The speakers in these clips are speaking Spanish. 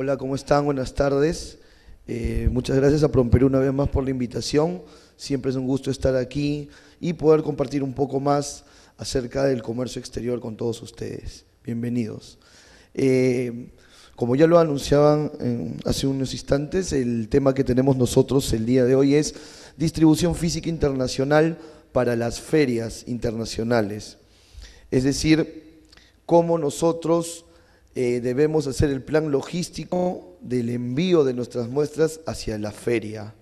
Hola, ¿cómo están? Buenas tardes. Eh, muchas gracias a Promperú una vez más por la invitación. Siempre es un gusto estar aquí y poder compartir un poco más acerca del comercio exterior con todos ustedes. Bienvenidos. Eh, como ya lo anunciaban hace unos instantes, el tema que tenemos nosotros el día de hoy es distribución física internacional para las ferias internacionales. Es decir, cómo nosotros eh, debemos hacer el plan logístico del envío de nuestras muestras hacia la feria.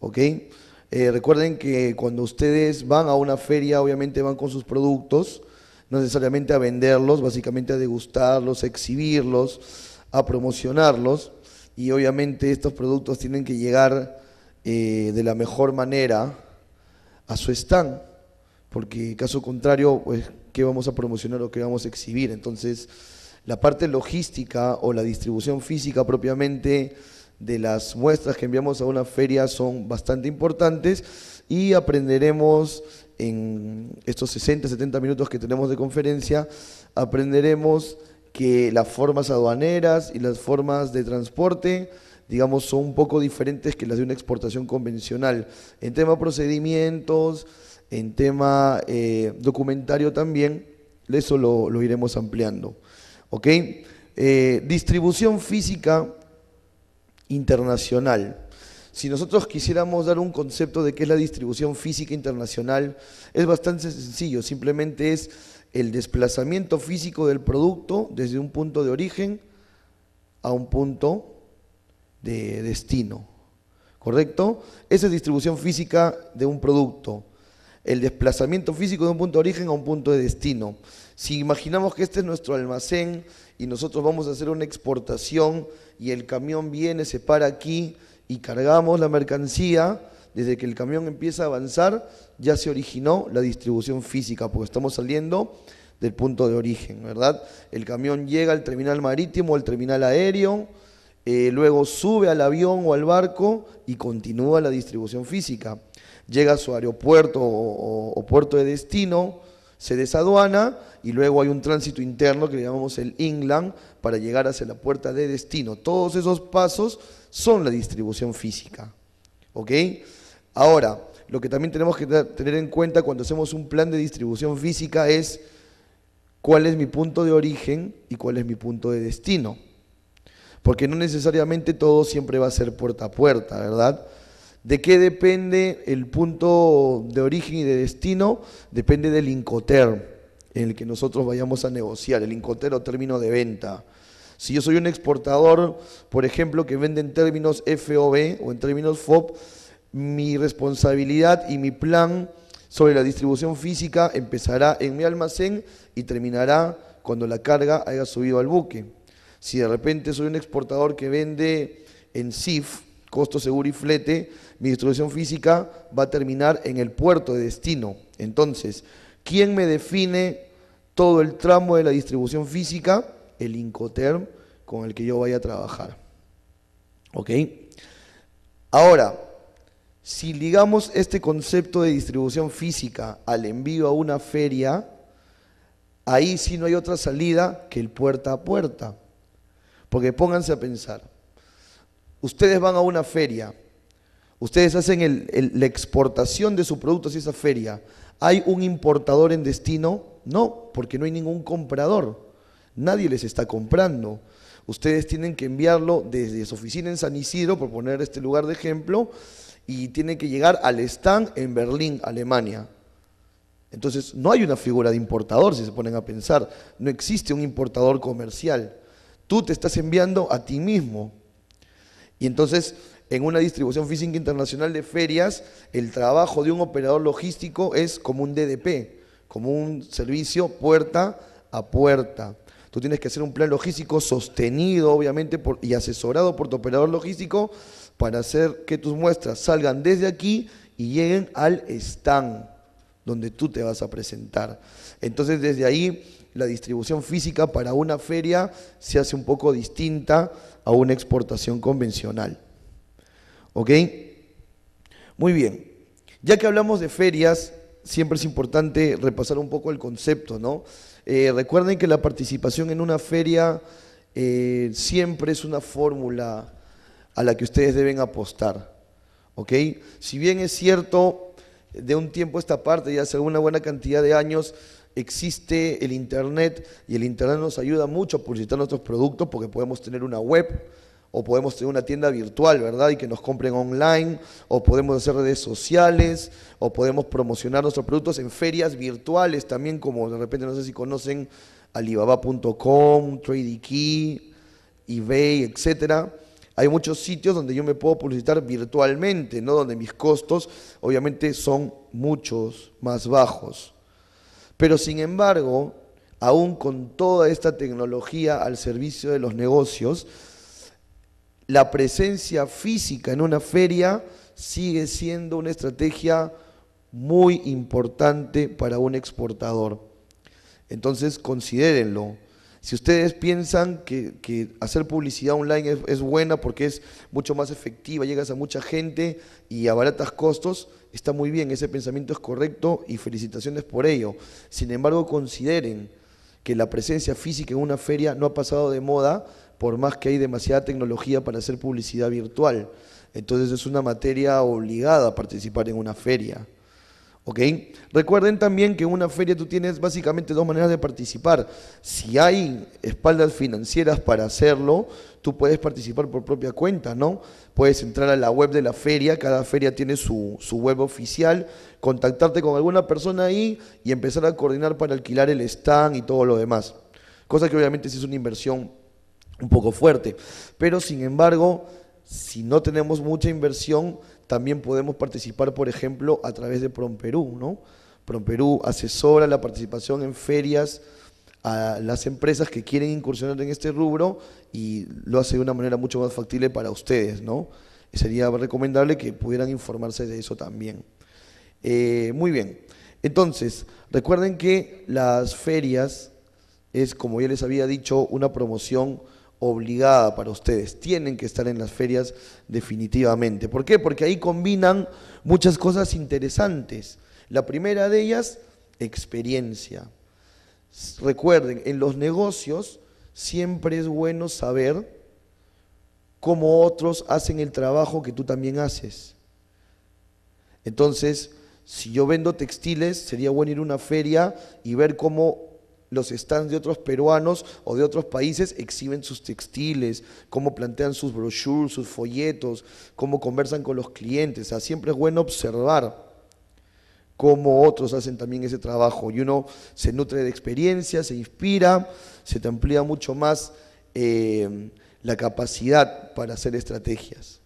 ¿Ok? Eh, recuerden que cuando ustedes van a una feria, obviamente van con sus productos, no necesariamente a venderlos, básicamente a degustarlos, a exhibirlos, a promocionarlos. Y obviamente estos productos tienen que llegar eh, de la mejor manera a su stand, porque caso contrario, pues, ¿qué vamos a promocionar o qué vamos a exhibir? Entonces, la parte logística o la distribución física propiamente de las muestras que enviamos a una feria son bastante importantes y aprenderemos en estos 60, 70 minutos que tenemos de conferencia, aprenderemos que las formas aduaneras y las formas de transporte, digamos, son un poco diferentes que las de una exportación convencional. En tema procedimientos, en tema eh, documentario también, eso lo iremos ampliando. ¿Ok? Eh, distribución física internacional. Si nosotros quisiéramos dar un concepto de qué es la distribución física internacional, es bastante sencillo, simplemente es el desplazamiento físico del producto desde un punto de origen a un punto de destino. ¿Correcto? Esa es distribución física de un producto. El desplazamiento físico de un punto de origen a un punto de destino. Si imaginamos que este es nuestro almacén y nosotros vamos a hacer una exportación y el camión viene, se para aquí y cargamos la mercancía, desde que el camión empieza a avanzar ya se originó la distribución física, porque estamos saliendo del punto de origen, ¿verdad? El camión llega al terminal marítimo, al terminal aéreo, eh, luego sube al avión o al barco y continúa la distribución física. Llega a su aeropuerto o puerto de destino, se desaduana y luego hay un tránsito interno que le llamamos el inland para llegar hacia la puerta de destino. Todos esos pasos son la distribución física. ¿Ok? Ahora, lo que también tenemos que tener en cuenta cuando hacemos un plan de distribución física es cuál es mi punto de origen y cuál es mi punto de destino. Porque no necesariamente todo siempre va a ser puerta a puerta, ¿verdad? ¿De qué depende el punto de origen y de destino? Depende del incoter en el que nosotros vayamos a negociar, el incoter o término de venta. Si yo soy un exportador, por ejemplo, que vende en términos FOB o en términos FOB, mi responsabilidad y mi plan sobre la distribución física empezará en mi almacén y terminará cuando la carga haya subido al buque. Si de repente soy un exportador que vende en CIF, costo seguro y flete, mi distribución física va a terminar en el puerto de destino. Entonces, ¿quién me define todo el tramo de la distribución física? El Incoterm con el que yo vaya a trabajar. ¿Ok? Ahora, si ligamos este concepto de distribución física al envío a una feria, ahí sí no hay otra salida que el puerta a puerta. Porque pónganse a pensar, ustedes van a una feria, Ustedes hacen la exportación de su producto hacia esa feria. ¿Hay un importador en destino? No, porque no hay ningún comprador. Nadie les está comprando. Ustedes tienen que enviarlo desde su oficina en San Isidro, por poner este lugar de ejemplo, y tiene que llegar al stand en Berlín, Alemania. Entonces, no hay una figura de importador, si se ponen a pensar. No existe un importador comercial. Tú te estás enviando a ti mismo. Y entonces, en una distribución física internacional de ferias, el trabajo de un operador logístico es como un DDP, como un servicio puerta a puerta. Tú tienes que hacer un plan logístico sostenido, obviamente, y asesorado por tu operador logístico para hacer que tus muestras salgan desde aquí y lleguen al stand donde tú te vas a presentar. Entonces, desde ahí, la distribución física para una feria se hace un poco distinta a una exportación convencional. ¿Ok? Muy bien. Ya que hablamos de ferias, siempre es importante repasar un poco el concepto, ¿no? Eh, recuerden que la participación en una feria eh, siempre es una fórmula a la que ustedes deben apostar, ¿ok? Si bien es cierto, de un tiempo a esta parte, ya hace una buena cantidad de años, existe el Internet y el Internet nos ayuda mucho a publicitar nuestros productos porque podemos tener una web, o podemos tener una tienda virtual, ¿verdad? Y que nos compren online, o podemos hacer redes sociales, o podemos promocionar nuestros productos en ferias virtuales también, como de repente no sé si conocen alibaba.com, Key, eBay, etcétera. Hay muchos sitios donde yo me puedo publicitar virtualmente, ¿no? Donde mis costos obviamente son muchos más bajos. Pero sin embargo, aún con toda esta tecnología al servicio de los negocios, la presencia física en una feria sigue siendo una estrategia muy importante para un exportador. Entonces, considérenlo. Si ustedes piensan que, hacer publicidad online es, buena porque es mucho más efectiva, llegas a mucha gente y a baratas costos, está muy bien, ese pensamiento es correcto y felicitaciones por ello. Sin embargo, consideren que la presencia física en una feria no ha pasado de moda, por más que hay demasiada tecnología para hacer publicidad virtual. Entonces es una materia obligada a participar en una feria. Recuerden también que en una feria tú tienes básicamente dos maneras de participar. Si hay espaldas financieras para hacerlo, tú puedes participar por propia cuenta, ¿no? Puedes entrar a la web de la feria, cada feria tiene su, web oficial, contactarte con alguna persona ahí y empezar a coordinar para alquilar el stand y todo lo demás. Cosa que obviamente sí es una inversión un poco fuerte. Pero sin embargo, si no tenemos mucha inversión, también podemos participar, por ejemplo, a través de PromPerú, ¿no? PromPerú asesora la participación en ferias a las empresas que quieren incursionar en este rubro y lo hace de una manera mucho más factible para ustedes, ¿no? Sería recomendable que pudieran informarse de eso también. Eh, muy bien. Entonces, recuerden que las ferias es, como ya les había dicho, una promoción obligada para ustedes. Tienen que estar en las ferias definitivamente. ¿Por qué? Porque ahí combinan muchas cosas interesantes. La primera de ellas, experiencia. Recuerden, en los negocios siempre es bueno saber cómo otros hacen el trabajo que tú también haces. Entonces, si yo vendo textiles, sería bueno ir a una feria y ver cómo los stands de otros peruanos o de otros países exhiben sus textiles, cómo plantean sus brochures, sus folletos, cómo conversan con los clientes. siempre es bueno observar cómo otros hacen también ese trabajo. Y uno se nutre de experiencia, se inspira, se te amplía mucho más eh, la capacidad para hacer estrategias.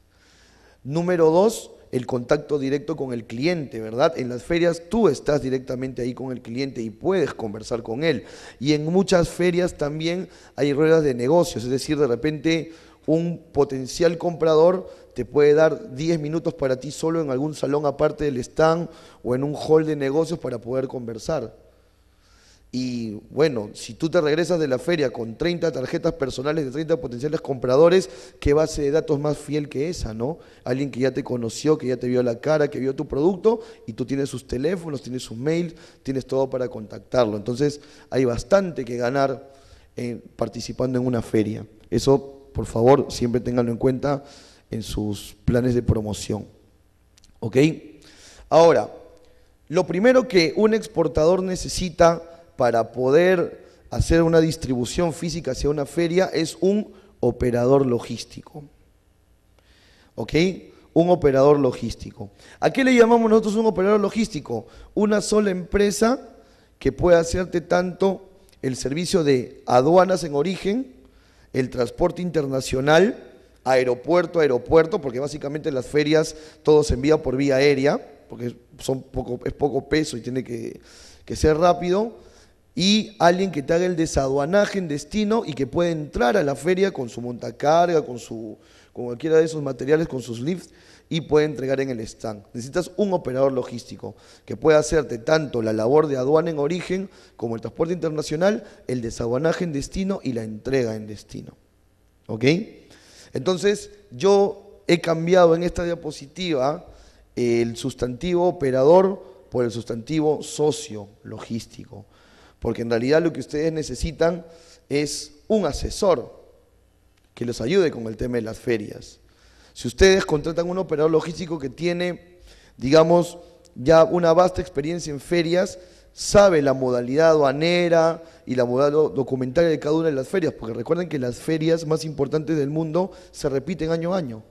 Número dos, el contacto directo con el cliente, ¿verdad? En las ferias tú estás directamente ahí con el cliente y puedes conversar con él. Y en muchas ferias también hay ruedas de negocios, es decir, de repente un potencial comprador te puede dar 10 minutos para ti solo en algún salón aparte del stand o en un hall de negocios para poder conversar. Y bueno, si tú te regresas de la feria con 30 tarjetas personales de 30 potenciales compradores, ¿qué base de datos más fiel que esa, no? Alguien que ya te conoció, que ya te vio la cara, que vio tu producto y tú tienes sus teléfonos, tienes sus mails, tienes todo para contactarlo. Entonces, hay bastante que ganar eh, participando en una feria. Eso, por favor, siempre ténganlo en cuenta en sus planes de promoción. ¿Ok? Ahora, lo primero que un exportador necesita para poder hacer una distribución física hacia una feria es un operador logístico. ¿Ok? Un operador logístico. ¿A qué le llamamos nosotros un operador logístico? Una sola empresa que puede hacerte tanto el servicio de aduanas en origen, el transporte internacional, aeropuerto a aeropuerto, porque básicamente las ferias todo se envía por vía aérea, porque son poco, es poco peso y tiene que ser rápido y alguien que te haga el desaduanaje en destino y que pueda entrar a la feria con su montacarga, con, su, con cualquiera de esos materiales, con sus lifts y puede entregar en el stand. Necesitas un operador logístico que pueda hacerte tanto la labor de aduana en origen como el transporte internacional, el desaduanaje en destino y la entrega en destino. ¿Ok? Entonces, yo he cambiado en esta diapositiva el sustantivo operador por el sustantivo socio logístico porque en realidad lo que ustedes necesitan es un asesor que los ayude con el tema de las ferias. Si ustedes contratan un operador logístico que tiene, digamos, ya una vasta experiencia en ferias, sabe la modalidad aduanera y la modalidad documentaria de cada una de las ferias, porque recuerden que las ferias más importantes del mundo se repiten año a año.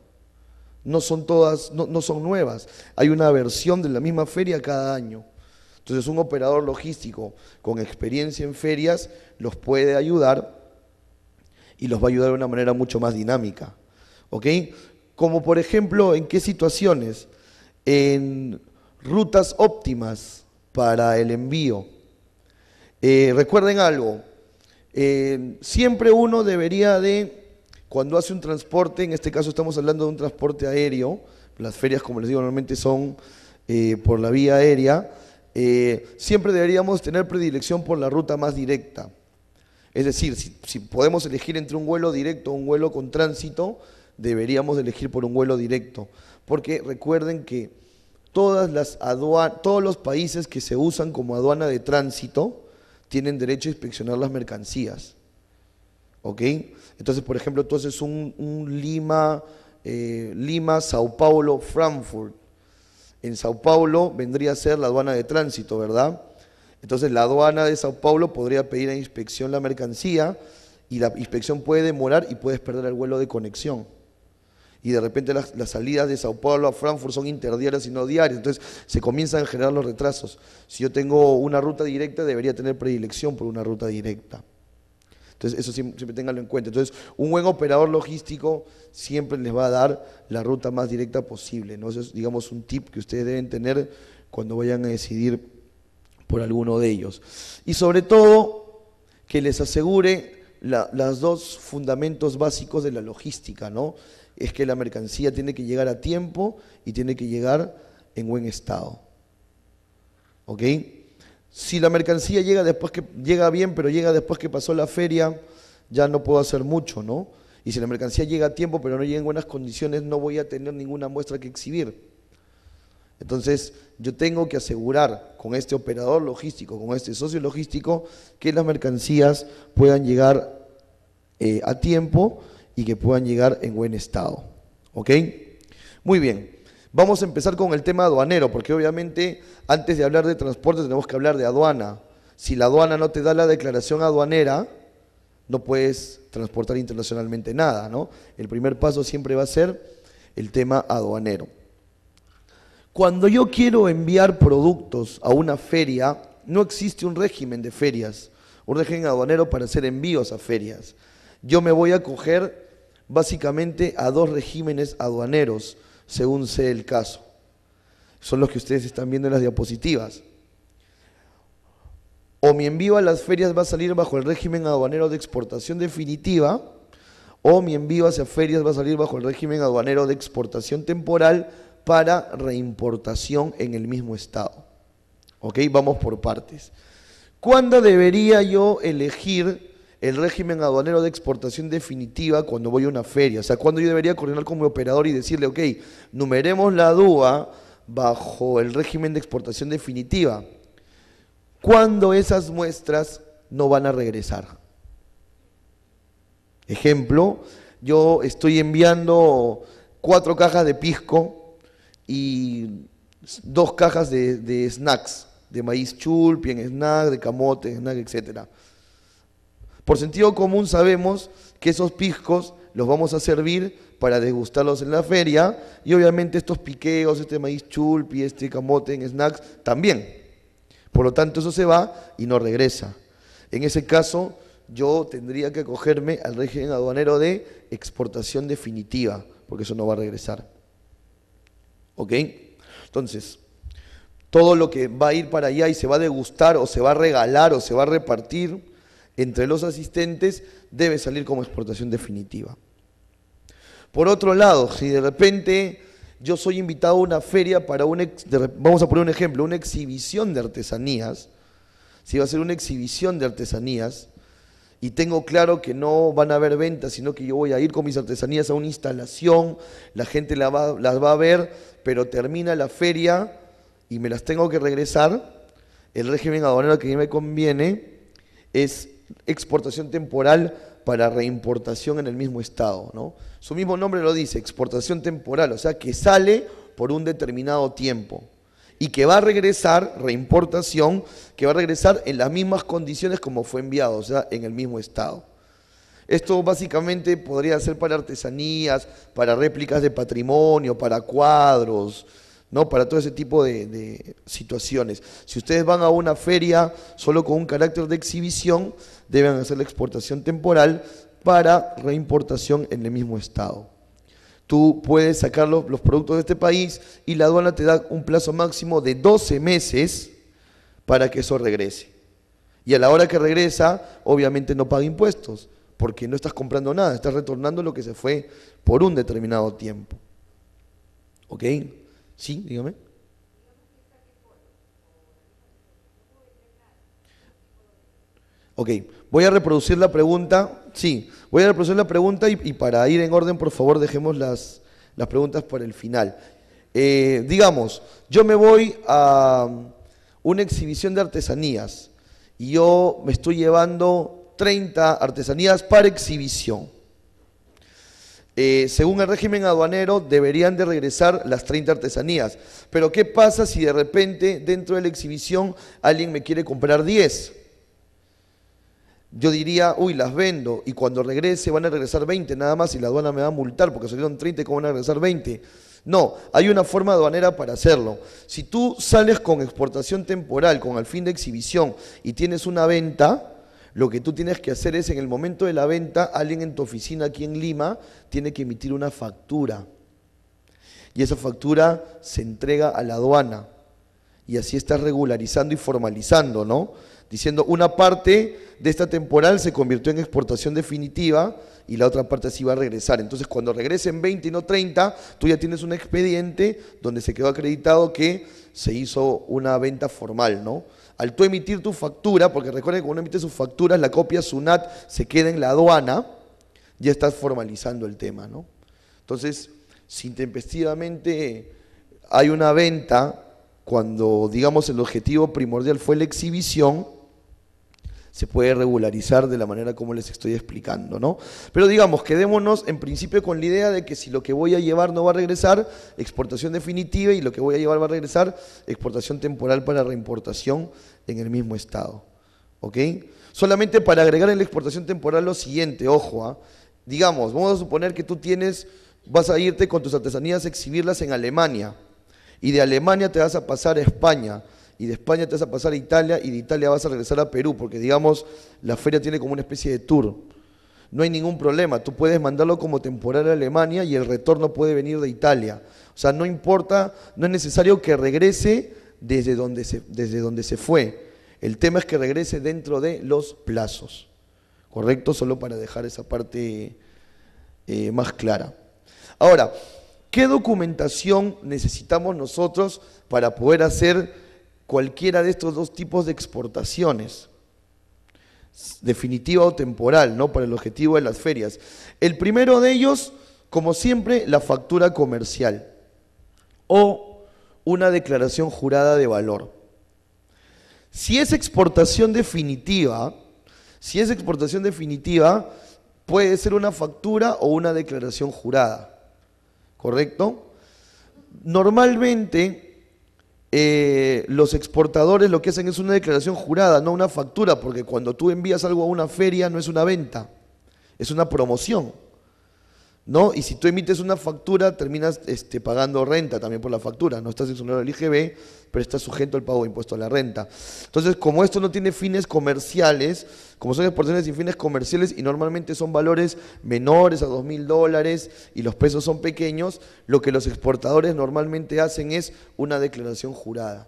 No son todas, no son nuevas. Hay una versión de la misma feria cada año. Entonces un operador logístico con experiencia en ferias los puede ayudar y los va a ayudar de una manera mucho más dinámica. ¿Ok? Como por ejemplo, ¿en qué situaciones? En rutas óptimas para el envío. Eh, recuerden algo, eh, siempre uno debería de, cuando hace un transporte, en este caso estamos hablando de un transporte aéreo, las ferias como les digo normalmente son eh, por la vía aérea, eh, siempre deberíamos tener predilección por la ruta más directa. Es decir, si, podemos elegir entre un vuelo directo o un vuelo con tránsito, deberíamos elegir por un vuelo directo. Porque recuerden que todas las todos los países que se usan como aduana de tránsito tienen derecho a inspeccionar las mercancías. ¿Ok? Entonces, por ejemplo, tú haces un, Lima, eh, Lima, Sao Paulo, Frankfurt. En Sao Paulo vendría a ser la aduana de tránsito, ¿verdad? Entonces la aduana de Sao Paulo podría pedir a inspección la mercancía y la inspección puede demorar y puedes perder el vuelo de conexión. Y de repente las, salidas de Sao Paulo a Frankfurt son interdiarias y no diarias. Entonces se comienzan a generar los retrasos. Si yo tengo una ruta directa, debería tener predilección por una ruta directa. Entonces, eso siempre, tenganlo en cuenta. Entonces, un buen operador logístico siempre les va a dar la ruta más directa posible. ¿no? Eso es, digamos, un tip que ustedes deben tener cuando vayan a decidir por alguno de ellos. Y sobre todo, que les asegure los las dos fundamentos básicos de la logística, ¿no? Es que la mercancía tiene que llegar a tiempo y tiene que llegar en buen estado. ¿Ok? Si la mercancía llega después que llega bien, pero llega después que pasó la feria, ya no puedo hacer mucho, ¿no? Y si la mercancía llega a tiempo, pero no llega en buenas condiciones, no voy a tener ninguna muestra que exhibir. Entonces, yo tengo que asegurar con este operador logístico, con este socio logístico, que las mercancías puedan llegar eh, a tiempo y que puedan llegar en buen estado. ¿Ok? Muy bien. Vamos a empezar con el tema aduanero, porque obviamente antes de hablar de transporte tenemos que hablar de aduana. Si la aduana no te da la declaración aduanera, no puedes transportar internacionalmente nada, ¿no? El primer paso siempre va a ser el tema aduanero. Cuando yo quiero enviar productos a una feria, no existe un régimen de ferias, un régimen aduanero para hacer envíos a ferias. Yo me voy a coger básicamente a dos regímenes aduaneros según sea el caso. Son los que ustedes están viendo en las diapositivas. O mi envío a las ferias va a salir bajo el régimen aduanero de exportación definitiva, o mi envío hacia ferias va a salir bajo el régimen aduanero de exportación temporal para reimportación en el mismo estado. ¿Ok? Vamos por partes. ¿Cuándo debería yo elegir el régimen aduanero de exportación definitiva cuando voy a una feria. O sea, cuando yo debería coordinar con mi operador y decirle, ok, numeremos la DUA bajo el régimen de exportación definitiva. Cuando esas muestras no van a regresar? Ejemplo, yo estoy enviando cuatro cajas de pisco y dos cajas de, snacks, de maíz en snack, de camote, snack, etcétera por sentido común sabemos que esos piscos los vamos a servir para degustarlos en la feria y obviamente estos piqueos, este maíz chulpi, este camote en snacks también. Por lo tanto, eso se va y no regresa. En ese caso, yo tendría que acogerme al régimen aduanero de exportación definitiva, porque eso no va a regresar. ¿Ok? Entonces, todo lo que va a ir para allá y se va a degustar o se va a regalar o se va a repartir, entre los asistentes debe salir como exportación definitiva. Por otro lado, si de repente yo soy invitado a una feria para un, vamos a poner un ejemplo, una exhibición de artesanías, si va a ser una exhibición de artesanías, y tengo claro que no van a haber ventas, sino que yo voy a ir con mis artesanías a una instalación, la gente las va a ver, pero termina la feria y me las tengo que regresar, el régimen aduanero que a mí me conviene es exportación temporal para reimportación en el mismo estado. ¿no? Su mismo nombre lo dice, exportación temporal, o sea que sale por un determinado tiempo y que va a regresar, reimportación, que va a regresar en las mismas condiciones como fue enviado, o sea, en el mismo estado. Esto básicamente podría ser para artesanías, para réplicas de patrimonio, para cuadros, ¿no? Para todo ese tipo de, situaciones. Si ustedes van a una feria solo con un carácter de exhibición, deben hacer la exportación temporal para reimportación en el mismo estado. Tú puedes sacar los, los productos de este país y la aduana te da un plazo máximo de 12 meses para que eso regrese. Y a la hora que regresa, obviamente no paga impuestos, porque no estás comprando nada, estás retornando lo que se fue por un determinado tiempo. ¿Ok? Sí, dígame. Ok, voy a reproducir la pregunta. Sí, voy a reproducir la pregunta y, para ir en orden, por favor, dejemos las, las preguntas para el final. Eh, digamos, yo me voy a una exhibición de artesanías y yo me estoy llevando 30 artesanías para exhibición. Eh, según el régimen aduanero, deberían de regresar las 30 artesanías. Pero ¿qué pasa si de repente dentro de la exhibición alguien me quiere comprar 10? Yo diría, uy, las vendo y cuando regrese van a regresar 20 nada más y la aduana me va a multar porque salieron 30 y cómo van a regresar 20. No, hay una forma aduanera para hacerlo. Si tú sales con exportación temporal, con el fin de exhibición y tienes una venta, lo que tú tienes que hacer es en el momento de la venta, alguien en tu oficina aquí en Lima tiene que emitir una factura. Y esa factura se entrega a la aduana. Y así estás regularizando y formalizando, ¿no? Diciendo, una parte de esta temporal se convirtió en exportación definitiva y la otra parte sí va a regresar. Entonces, cuando regresen 20 y no 30, tú ya tienes un expediente donde se quedó acreditado que se hizo una venta formal, ¿no? Al tú emitir tu factura, porque recuerda que cuando uno emite sus facturas, la copia SUNAT se queda en la aduana, ya estás formalizando el tema, ¿no? Entonces, si tempestivamente hay una venta, cuando digamos el objetivo primordial fue la exhibición, se puede regularizar de la manera como les estoy explicando, ¿no? Pero digamos, quedémonos en principio con la idea de que si lo que voy a llevar no va a regresar, exportación definitiva y lo que voy a llevar va a regresar, exportación temporal para reimportación en el mismo estado. ¿Ok? Solamente para agregar en la exportación temporal lo siguiente, ojo, ¿ah? digamos, vamos a suponer que tú tienes, vas a irte con tus artesanías a exhibirlas en Alemania y de Alemania te vas a pasar a España y de España te vas a pasar a Italia y de Italia vas a regresar a Perú, porque digamos, la feria tiene como una especie de tour. No hay ningún problema, tú puedes mandarlo como temporal a Alemania y el retorno puede venir de Italia. O sea, no importa, no es necesario que regrese desde donde se, desde donde se fue. El tema es que regrese dentro de los plazos. ¿Correcto? Solo para dejar esa parte eh, más clara. Ahora, ¿qué documentación necesitamos nosotros para poder hacer cualquiera de estos dos tipos de exportaciones, definitiva o temporal, ¿no? Para el objetivo de las ferias. El primero de ellos, como siempre, la factura comercial o una declaración jurada de valor. Si es exportación definitiva, si es exportación definitiva, puede ser una factura o una declaración jurada, ¿correcto? Normalmente eh, los exportadores lo que hacen es una declaración jurada, no una factura, porque cuando tú envías algo a una feria no es una venta, es una promoción. Y si tú emites una factura, terminas este, pagando renta también por la factura, no estás exonerado del IGB, pero estás sujeto al pago de impuesto a la renta. Entonces, como esto no tiene fines comerciales, como son exportaciones sin fines comerciales y normalmente son valores menores a 2.000 dólares y los pesos son pequeños, lo que los exportadores normalmente hacen es una declaración jurada,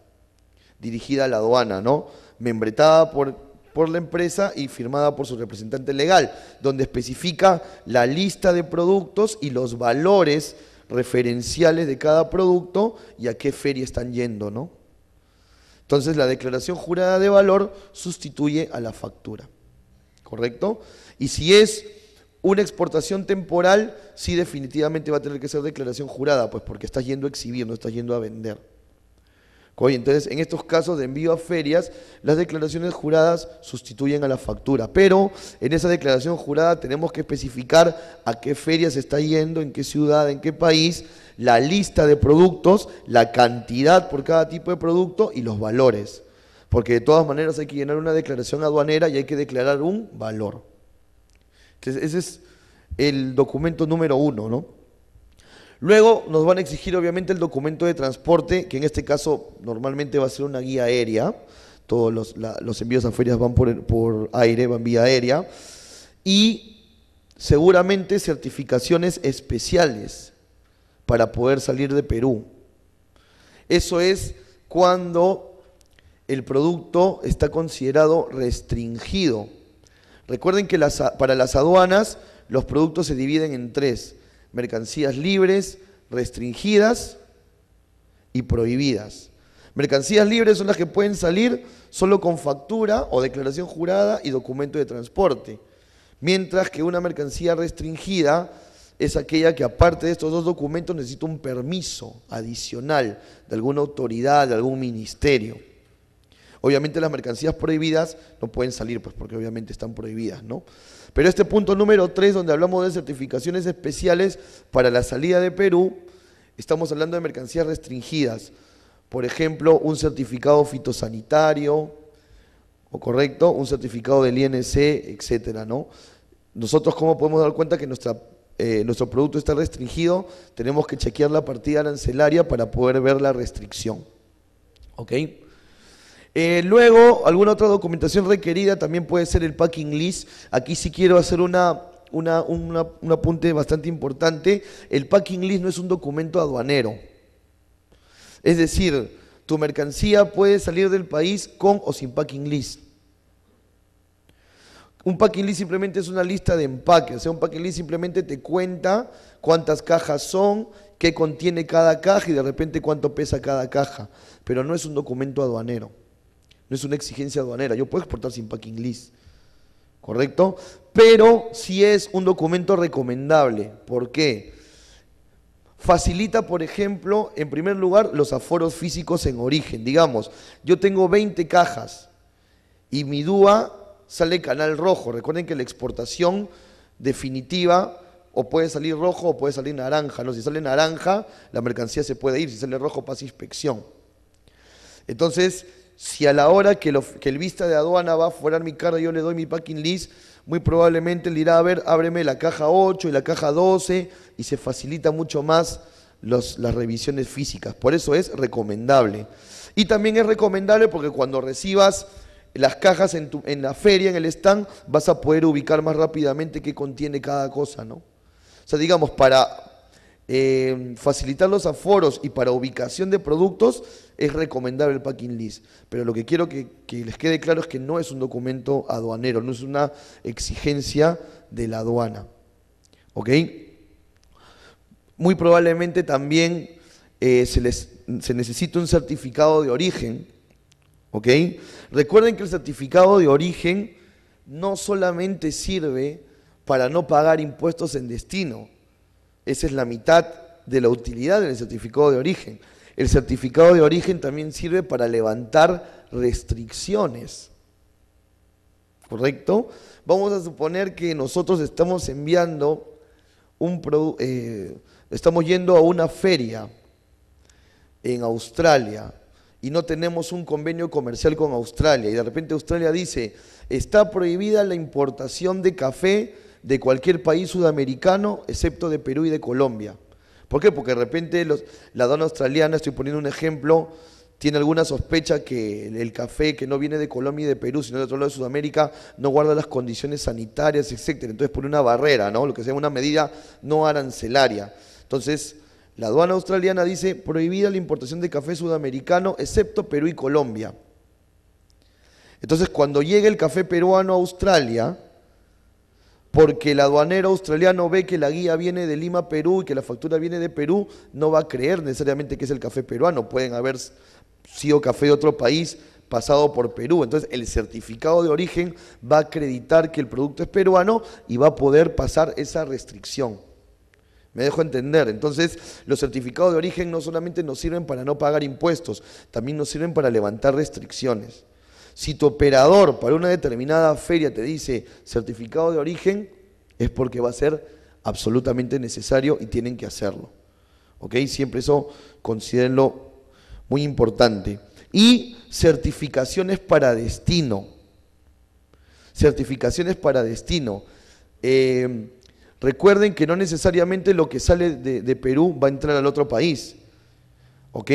dirigida a la aduana, ¿no? Membretada por por la empresa y firmada por su representante legal, donde especifica la lista de productos y los valores referenciales de cada producto y a qué feria están yendo, ¿no? Entonces la declaración jurada de valor sustituye a la factura, ¿correcto? Y si es una exportación temporal, sí definitivamente va a tener que ser declaración jurada, pues porque estás yendo a exhibir, no estás yendo a vender entonces, en estos casos de envío a ferias, las declaraciones juradas sustituyen a la factura, pero en esa declaración jurada tenemos que especificar a qué feria se está yendo, en qué ciudad, en qué país, la lista de productos, la cantidad por cada tipo de producto y los valores. Porque de todas maneras hay que llenar una declaración aduanera y hay que declarar un valor. Entonces, ese es el documento número uno, ¿no? Luego nos van a exigir obviamente el documento de transporte, que en este caso normalmente va a ser una guía aérea. Todos los, envíos a ferias van por, aire, van vía aérea. Y seguramente certificaciones especiales para poder salir de Perú. Eso es cuando el producto está considerado restringido. Recuerden que para las aduanas los productos se dividen en tres mercancías libres, restringidas y prohibidas. Mercancías libres son las que pueden salir solo con factura o declaración jurada y documento de transporte, mientras que una mercancía restringida es aquella que aparte de estos dos documentos necesita un permiso adicional de alguna autoridad, de algún ministerio. Obviamente las mercancías prohibidas no pueden salir, pues porque obviamente están prohibidas, ¿no? Pero este punto número 3, donde hablamos de certificaciones especiales para la salida de Perú, estamos hablando de mercancías restringidas. Por ejemplo, un certificado fitosanitario, ¿o correcto? Un certificado del INC, etcétera, ¿no? Nosotros, ¿cómo podemos dar cuenta que nuestra eh, nuestro producto está restringido, tenemos que chequear la partida arancelaria para poder ver la restricción. ¿Ok? Eh, luego, alguna otra documentación requerida también puede ser el packing list. Aquí sí quiero hacer una, un apunte bastante importante. El packing list no es un documento aduanero. Es decir, tu mercancía puede salir del país con o sin packing list. Un packing list simplemente es una lista de empaque, o sea, un packing list simplemente te cuenta cuántas cajas son, qué contiene cada caja y de repente cuánto pesa cada caja, pero no es un documento aduanero no es una exigencia aduanera. Yo puedo exportar sin packing list, ¿correcto? Pero si es un documento recomendable. ¿Por qué? Facilita, por ejemplo, en primer lugar, los aforos físicos en origen. Digamos, yo tengo 20 cajas y mi DUA sale canal rojo. Recuerden que la exportación definitiva o puede salir rojo o puede salir naranja. ¿no? Si sale naranja, la mercancía se puede ir. Si sale rojo, pasa inspección. Entonces, si a la hora que, el vista de aduana va a forar mi carga, yo le doy mi packing list, muy probablemente le dirá, a ver, ábreme la caja 8 y la caja 12, y se facilita mucho más las revisiones físicas. Por eso es recomendable. Y también es recomendable porque cuando recibas las cajas en, en la feria, en el stand, vas a poder ubicar más rápidamente qué contiene cada cosa, ¿no? O sea, digamos, para, eh, facilitar los aforos y para ubicación de productos es recomendable el packing list. Pero lo que quiero que, les quede claro es que no es un documento aduanero, no es una exigencia de la aduana. ¿Ok? Muy probablemente también eh, se, les, necesita un certificado de origen. ¿Ok? Recuerden que el certificado de origen no solamente sirve para no pagar impuestos en destino, esa es la mitad de la utilidad del certificado de origen. El certificado de origen también sirve para levantar restricciones. ¿Correcto? Vamos a suponer que nosotros estamos enviando un producto, eh, estamos yendo a una feria en Australia y no tenemos un convenio comercial con Australia y de repente Australia dice, está prohibida la importación de café de cualquier país sudamericano, excepto de Perú y de Colombia. ¿Por qué? Porque de repente los, la aduana australiana, estoy poniendo un ejemplo, tiene alguna sospecha que el café que no viene de Colombia y de Perú, sino de otro lado de Sudamérica, no guarda las condiciones sanitarias, etc. Entonces pone una barrera, ¿no? Lo que sea una medida no arancelaria. Entonces, la aduana australiana dice prohibida la importación de café sudamericano, excepto Perú y Colombia. Entonces, cuando llega el café peruano a Australia, porque el aduanero australiano ve que la guía viene de Lima, Perú y que la factura viene de Perú, no va a creer necesariamente que es el café peruano. Pueden haber sido café de otro país pasado por Perú. Entonces, el certificado de origen va a acreditar que el producto es peruano y va a poder pasar esa restricción. Me dejo entender. Entonces, los certificados de origen no solamente nos sirven para no pagar impuestos, también nos sirven para levantar restricciones. Si tu operador para una determinada feria te dice certificado de origen, es porque va a ser absolutamente necesario y tienen que hacerlo. ¿Ok? Siempre eso considerenlo muy importante. Y certificaciones para destino. Certificaciones para destino. Eh, recuerden que no necesariamente lo que sale de, Perú va a entrar al otro país. ¿Ok?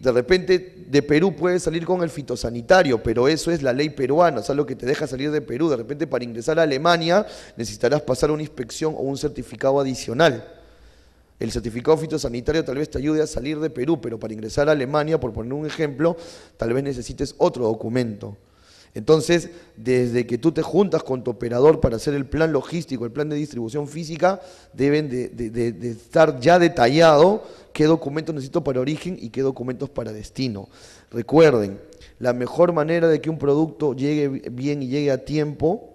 de repente de Perú puedes salir con el fitosanitario, pero eso es la ley peruana, es sea, lo que te deja salir de Perú. De repente para ingresar a Alemania necesitarás pasar una inspección o un certificado adicional. El certificado fitosanitario tal vez te ayude a salir de Perú, pero para ingresar a Alemania, por poner un ejemplo, tal vez necesites otro documento. Entonces, desde que tú te juntas con tu operador para hacer el plan logístico, el plan de distribución física, deben de, estar ya detallado qué documentos necesito para origen y qué documentos para destino. Recuerden, la mejor manera de que un producto llegue bien y llegue a tiempo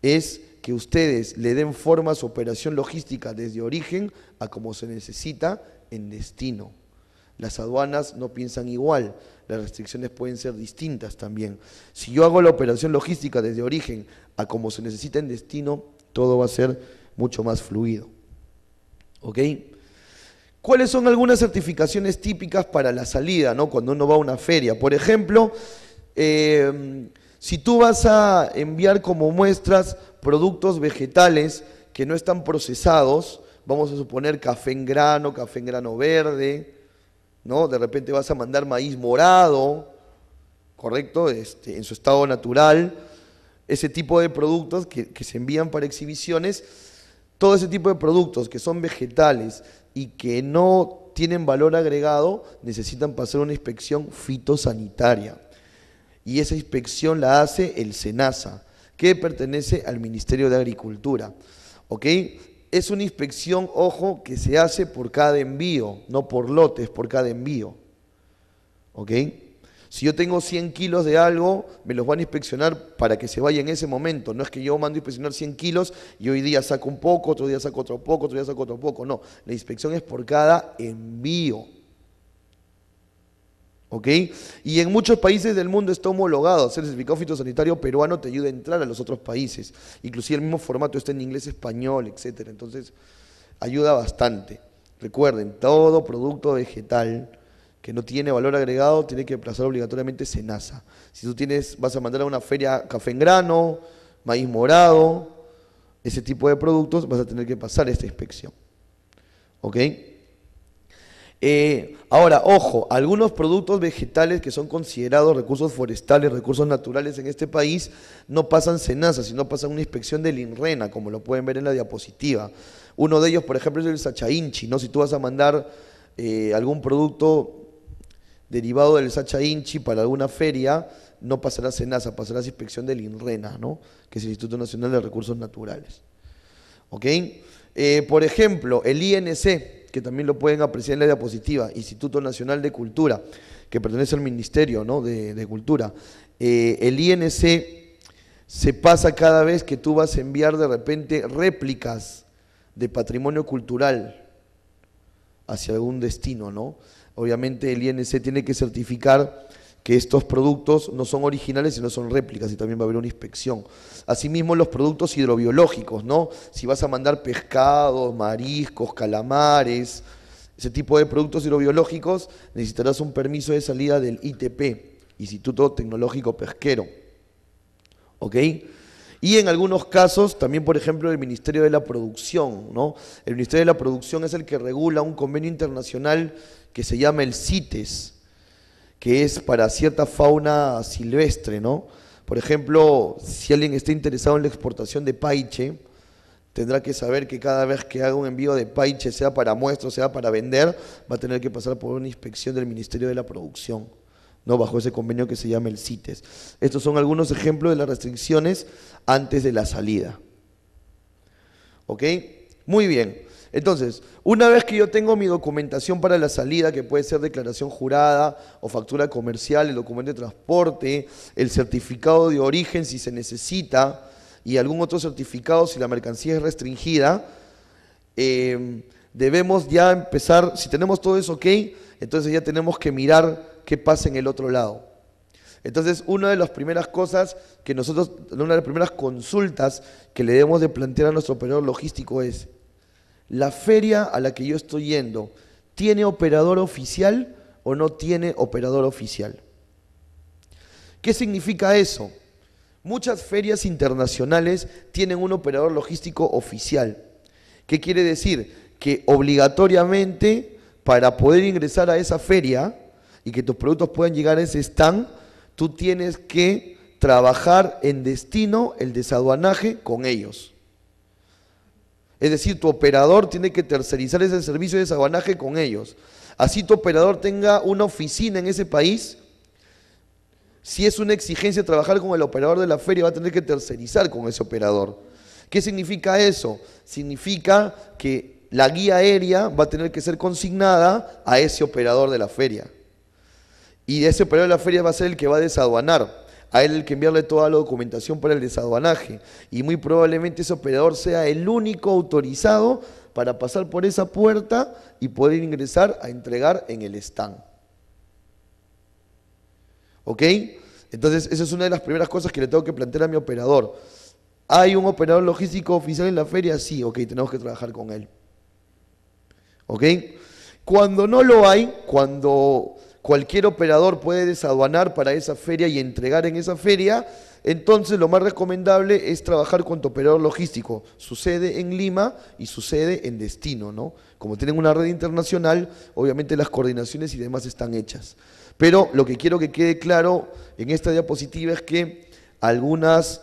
es que ustedes le den forma a su operación logística desde origen a como se necesita en destino. Las aduanas no piensan igual, las restricciones pueden ser distintas también. Si yo hago la operación logística desde origen a como se necesita en destino, todo va a ser mucho más fluido. ¿Ok? ¿Cuáles son algunas certificaciones típicas para la salida, ¿no? cuando uno va a una feria? Por ejemplo, em, si tú vas a enviar como muestras productos vegetales que no están procesados, vamos a suponer café en grano, café en grano verde, de repente vas a mandar maíz morado, ¿correcto? Este, en su estado natural, ese tipo de productos que, se envían para exhibiciones, todo ese tipo de productos que son vegetales y que no tienen valor agregado, necesitan pasar una inspección fitosanitaria. Y esa inspección la hace el SENASA, que pertenece al Ministerio de Agricultura. ¿Ok? es una inspección, ojo, que se hace por cada envío, no por lotes, por cada envío. ¿Ok? Si yo tengo 100 kilos de algo, me los van a inspeccionar para que se vaya en ese momento. No es que yo mando a inspeccionar 100 kilos y hoy día saco un poco, otro día saco otro poco, otro día saco otro poco. No, la inspección es por cada envío. ¿ok? Y en muchos países del mundo está homologado. Hacer certificado fitosanitario peruano te ayuda a entrar a los otros países. Inclusive el mismo formato está en inglés, español, etc. Entonces, ayuda bastante. Recuerden, todo producto vegetal que no tiene valor agregado tiene que pasar obligatoriamente SENASA. Si tú tienes, vas a mandar a una feria café en grano, maíz morado, ese tipo de productos, vas a tener que pasar esta inspección. ¿Ok? Eh, ahora, ojo, algunos productos vegetales que son considerados recursos forestales, recursos naturales en este país, no pasan cenaza, sino pasan una inspección del INRENA, como lo pueden ver en la diapositiva. Uno de ellos, por ejemplo, es el sachainchi, ¿no? Si tú vas a mandar eh, algún producto derivado del Sacha Inchi para alguna feria, no pasará cenaza, pasará inspección del INRENA, ¿no? Que es el Instituto Nacional de Recursos Naturales. Eh, por ejemplo, el INC, que también lo pueden apreciar en la diapositiva, Instituto Nacional de Cultura, que pertenece al Ministerio ¿no? de, Cultura. Eh, el INC se pasa cada vez que tú vas a enviar de repente réplicas de patrimonio cultural hacia algún destino, ¿no? Obviamente el INC tiene que certificar que estos productos no son originales, sino son réplicas y también va a haber una inspección. Asimismo, los productos hidrobiológicos, ¿no? Si vas a mandar pescados, mariscos, calamares, ese tipo de productos hidrobiológicos, necesitarás un permiso de salida del ITP, Instituto Tecnológico Pesquero. ¿Ok? Y en algunos casos, también por ejemplo, el Ministerio de la Producción. ¿no? El Ministerio de la Producción es el que regula un convenio internacional que se llama el CITES, que es para cierta fauna silvestre, ¿no? Por ejemplo, si alguien está interesado en la exportación de paiche, tendrá que saber que cada vez que haga un envío de paiche, sea para muestra, sea para vender, va a tener que pasar por una inspección del Ministerio de la Producción, ¿no? bajo ese convenio que se llama el CITES. Estos son algunos ejemplos de las restricciones antes de la salida. ¿Ok? Muy bien. Entonces, una vez que yo tengo mi documentación para la salida, que puede ser declaración jurada o factura comercial, el documento de transporte, el certificado de origen si se necesita y algún otro certificado si la mercancía es restringida, em, debemos ya empezar, si tenemos todo eso ok, entonces ya tenemos que mirar qué pasa en el otro lado. Entonces, una de las primeras cosas que nosotros, una de las primeras consultas que le debemos de plantear a nuestro operador logístico es, ¿La feria a la que yo estoy yendo tiene operador oficial o no tiene operador oficial? ¿Qué significa eso? Muchas ferias internacionales tienen un operador logístico oficial. ¿Qué quiere decir? Que obligatoriamente para poder ingresar a esa feria y que tus productos puedan llegar a ese stand, tú tienes que trabajar en destino el desaduanaje con ellos. Es decir, tu operador tiene que tercerizar ese servicio de sabanaje con ellos. Así tu operador tenga una oficina en ese país, si es una exigencia trabajar con el operador de la feria, va a tener que tercerizar con ese operador. ¿Qué significa eso? Significa que la guía aérea va a tener que ser consignada a ese operador de la feria. Y ese operador de la feria va a ser el que va a desaduanar a él el que enviarle toda la documentación para el desaduanaje. Y muy probablemente ese operador sea el único autorizado para pasar por esa puerta y poder ingresar a entregar en el stand. ¿Ok? Entonces, esa es una de las primeras cosas que le tengo que plantear a mi operador. ¿Hay un operador logístico oficial en la feria? Sí, ok, tenemos que trabajar con él. ¿Ok? Cuando no lo hay, cuando cualquier operador puede desaduanar para esa feria y entregar en esa feria, entonces lo más recomendable es trabajar con tu operador logístico. Sucede en Lima y sucede en destino, ¿no? Como tienen una red internacional, obviamente las coordinaciones y demás están hechas. Pero lo que quiero que quede claro en esta diapositiva es que algunas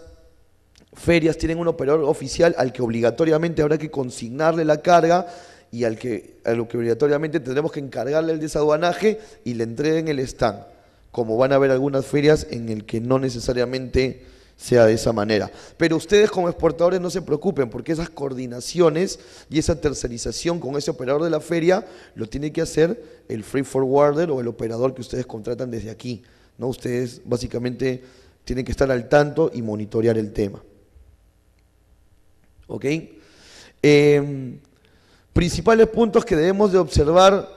ferias tienen un operador oficial al que obligatoriamente habrá que consignarle la carga y al que, a lo que obligatoriamente tendremos que encargarle el desaduanaje y le entreguen el stand, como van a ver algunas ferias en el que no necesariamente sea de esa manera. Pero ustedes como exportadores no se preocupen porque esas coordinaciones y esa tercerización con ese operador de la feria lo tiene que hacer el free forwarder o el operador que ustedes contratan desde aquí. ¿no? Ustedes básicamente tienen que estar al tanto y monitorear el tema. ¿Ok? Eh, principales puntos que debemos de observar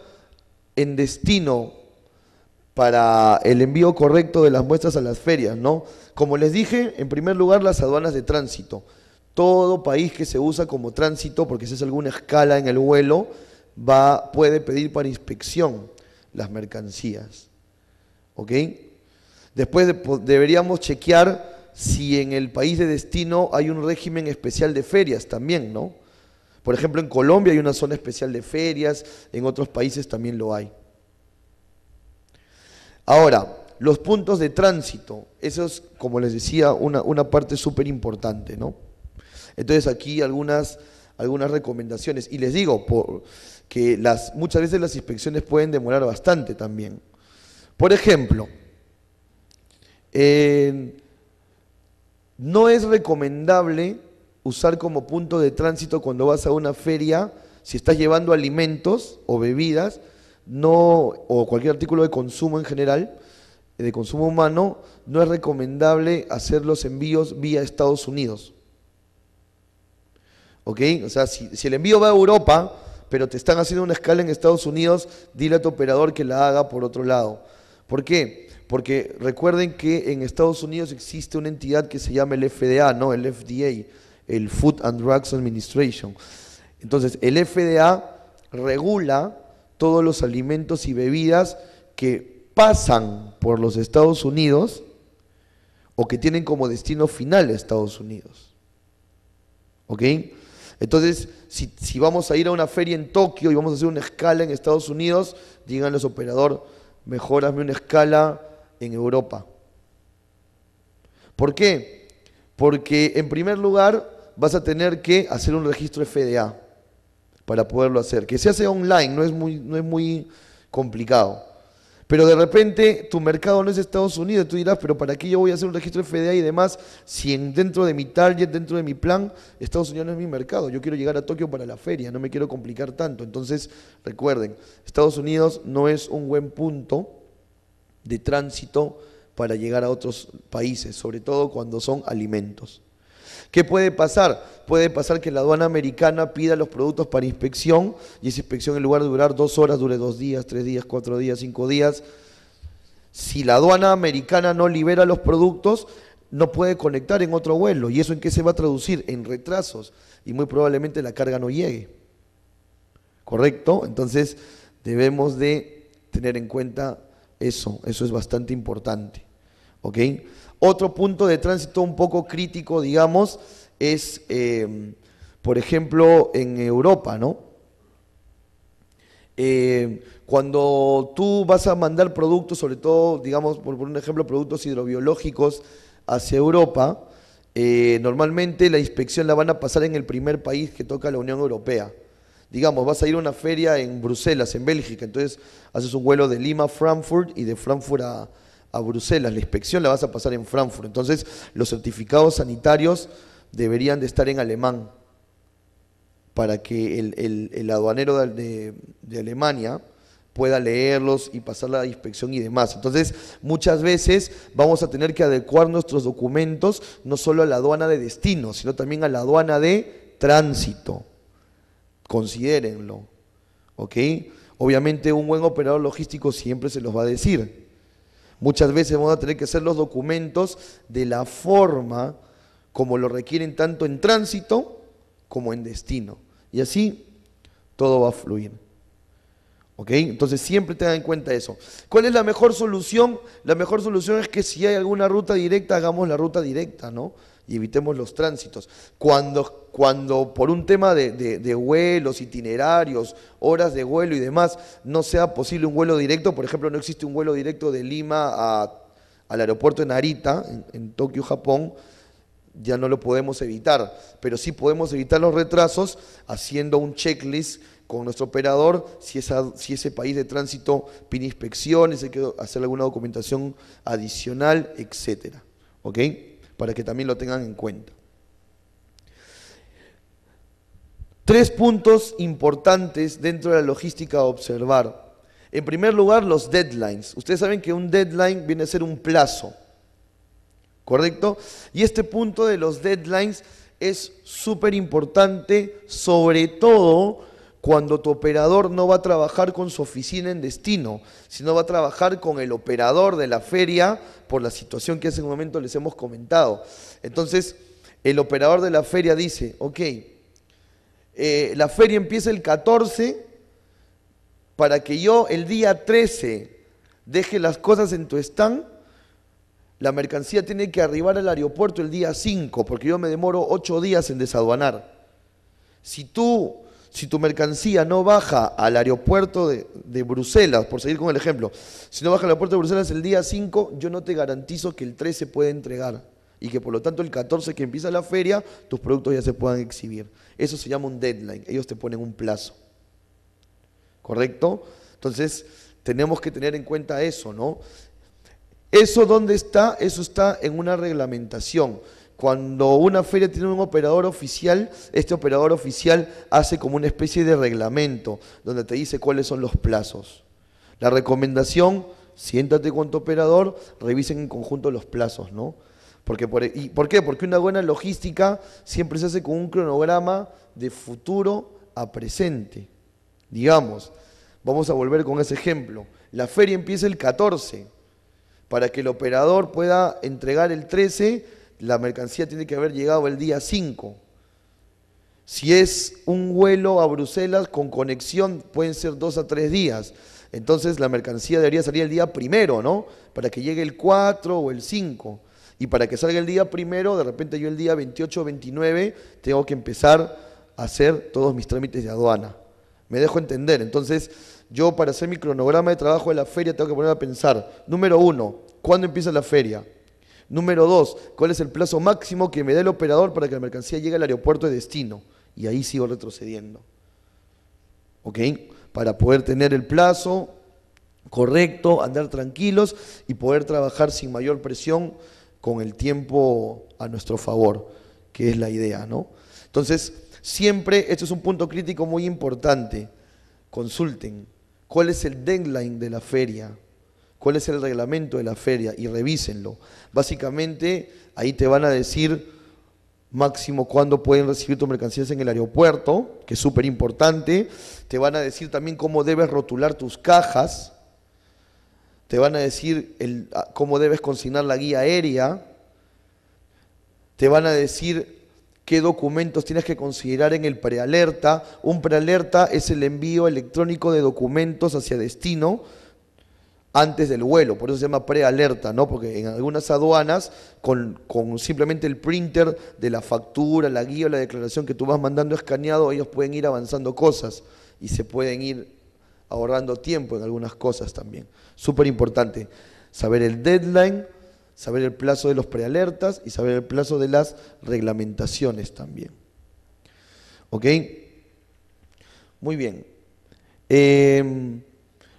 en destino para el envío correcto de las muestras a las ferias, ¿no? Como les dije, en primer lugar las aduanas de tránsito. Todo país que se usa como tránsito, porque si es alguna escala en el vuelo, va, puede pedir para inspección las mercancías. ¿Ok? Después deberíamos chequear si en el país de destino hay un régimen especial de ferias también, ¿no? Por ejemplo, en Colombia hay una zona especial de ferias, en otros países también lo hay. Ahora, los puntos de tránsito, eso es, como les decía, una, parte súper importante, ¿no? Entonces aquí algunas, algunas recomendaciones. Y les digo por, que las, muchas veces las inspecciones pueden demorar bastante también. Por ejemplo, eh, no es recomendable usar como punto de tránsito cuando vas a una feria, si estás llevando alimentos o bebidas, no, o cualquier artículo de consumo en general, de consumo humano, no es recomendable hacer los envíos vía Estados Unidos. ¿Ok? O sea, si, si el envío va a Europa, pero te están haciendo una escala en Estados Unidos, dile a tu operador que la haga por otro lado. ¿Por qué? Porque recuerden que en Estados Unidos existe una entidad que se llama el FDA, ¿no? El FDA el Food and Drugs Administration. Entonces, el FDA regula todos los alimentos y bebidas que pasan por los Estados Unidos o que tienen como destino final Estados Unidos. ¿Ok? Entonces, si, vamos a ir a una feria en Tokio y vamos a hacer una escala en Estados Unidos, díganos, operador, mejor hazme una escala en Europa. ¿Por qué? Porque en primer lugar, vas a tener que hacer un registro FDA para poderlo hacer. Que se hace online, no es muy, no es muy complicado. Pero de repente tu mercado no es Estados Unidos, tú dirás, pero ¿para qué yo voy a hacer un registro FDA y demás si dentro de mi target, dentro de mi plan, Estados Unidos no es mi mercado? Yo quiero llegar a Tokio para la feria, no me quiero complicar tanto. Entonces, recuerden, Estados Unidos no es un buen punto de tránsito para llegar a otros países, sobre todo cuando son alimentos. ¿Qué puede pasar? Puede pasar que la aduana americana pida los productos para inspección y esa inspección en lugar de durar dos horas, dure dos días, tres días, cuatro días, cinco días. Si la aduana americana no libera los productos, no puede conectar en otro vuelo. ¿Y eso en qué se va a traducir? En retrasos. Y muy probablemente la carga no llegue. ¿Correcto? Entonces debemos de tener en cuenta eso. Eso es bastante importante. ¿Ok? Otro punto de tránsito un poco crítico, digamos, es, em, por ejemplo, en Europa, ¿no? Em, cuando tú vas a mandar productos, sobre todo, digamos, por, un ejemplo, productos hidrobiológicos hacia Europa, eh, normalmente la inspección la van a pasar en el primer país que toca la Unión Europea. Digamos, vas a ir a una feria en Bruselas, en Bélgica, entonces haces un vuelo de Lima a Frankfurt y de Frankfurt a, a Bruselas, la inspección la vas a pasar en Frankfurt. Entonces, los certificados sanitarios deberían de estar en alemán para que el, aduanero de, Alemania pueda leerlos y pasar la inspección y demás. Entonces, muchas veces vamos a tener que adecuar nuestros documentos no solo a la aduana de destino, sino también a la aduana de tránsito. Considérenlo. ¿Ok? Obviamente un buen operador logístico siempre se los va a decir. Muchas veces vamos a tener que hacer los documentos de la forma como lo requieren tanto en tránsito como en destino. Y así todo va a fluir. ¿Ok? Entonces siempre tengan en cuenta eso. ¿Cuál es la mejor solución? La mejor solución es que si hay alguna ruta directa, hagamos la ruta directa, ¿no? y evitemos los tránsitos. Cuando, cuando por un tema de, vuelos, itinerarios, horas de vuelo y demás, no sea posible un vuelo directo, por ejemplo, no existe un vuelo directo de Lima al aeropuerto de Narita, en, Tokio, Japón, ya no lo podemos evitar, pero sí podemos evitar los retrasos haciendo un checklist con nuestro operador, si, esa, si ese país de tránsito pide inspecciones, hay que hacer alguna documentación adicional, etc. ¿Ok? para que también lo tengan en cuenta. Tres puntos importantes dentro de la logística a observar. En primer lugar, los deadlines. Ustedes saben que un deadline viene a ser un plazo, ¿correcto? Y este punto de los deadlines es súper importante, sobre todo cuando tu operador no va a trabajar con su oficina en destino, sino va a trabajar con el operador de la feria por la situación que hace un momento les hemos comentado. Entonces, el operador de la feria dice, ok, eh, la feria empieza el 14 para que yo el día 13 deje las cosas en tu stand. La mercancía tiene que arribar al aeropuerto el día 5, porque yo me demoro 8 días en desaduanar. Si tú si tu mercancía no baja al aeropuerto de, Bruselas, por seguir con el ejemplo, si no baja al aeropuerto de Bruselas el día 5, yo no te garantizo que el 13 pueda entregar y que por lo tanto el 14 que empieza la feria, tus productos ya se puedan exhibir. Eso se llama un deadline, ellos te ponen un plazo. ¿Correcto? Entonces, tenemos que tener en cuenta eso, ¿no? ¿Eso dónde está? Eso está en una reglamentación. Cuando una feria tiene un operador oficial, este operador oficial hace como una especie de reglamento donde te dice cuáles son los plazos. La recomendación, siéntate con tu operador, revisen en conjunto los plazos, ¿no? Porque por, e, y, ¿Por qué? Porque una buena logística siempre se hace con un cronograma de futuro a presente. Digamos, vamos a volver con ese ejemplo. La feria empieza el 14 para que el operador pueda entregar el 13 la mercancía tiene que haber llegado el día 5. Si es un vuelo a Bruselas con conexión, pueden ser dos a tres días. Entonces la mercancía debería salir el día primero, ¿no? Para que llegue el 4 o el 5. Y para que salga el día primero, de repente yo el día 28 o 29 tengo que empezar a hacer todos mis trámites de aduana. Me dejo entender. Entonces, yo para hacer mi cronograma de trabajo de la feria tengo que poner a pensar, número uno, ¿cuándo empieza la feria? Número dos, ¿cuál es el plazo máximo que me da el operador para que la mercancía llegue al aeropuerto de destino? Y ahí sigo retrocediendo. ¿Ok? Para poder tener el plazo correcto, andar tranquilos y poder trabajar sin mayor presión con el tiempo a nuestro favor, que es la idea, ¿no? Entonces, siempre, esto es un punto crítico muy importante, consulten cuál es el deadline de la feria, cuál es el reglamento de la feria y revísenlo. Básicamente, ahí te van a decir máximo cuándo pueden recibir tus mercancías en el aeropuerto, que es súper importante. Te van a decir también cómo debes rotular tus cajas. Te van a decir ah, cómo debes consignar la guía aérea. Te van a decir qué documentos tienes que considerar en el prealerta. Un prealerta es el envío electrónico de documentos hacia destino antes del vuelo, por eso se llama prealerta, ¿no? Porque en algunas aduanas, con, simplemente el printer de la factura, la guía o la declaración que tú vas mandando escaneado, ellos pueden ir avanzando cosas y se pueden ir ahorrando tiempo en algunas cosas también. Súper importante saber el deadline, saber el plazo de los prealertas y saber el plazo de las reglamentaciones también. ¿Ok? Muy bien. Eh,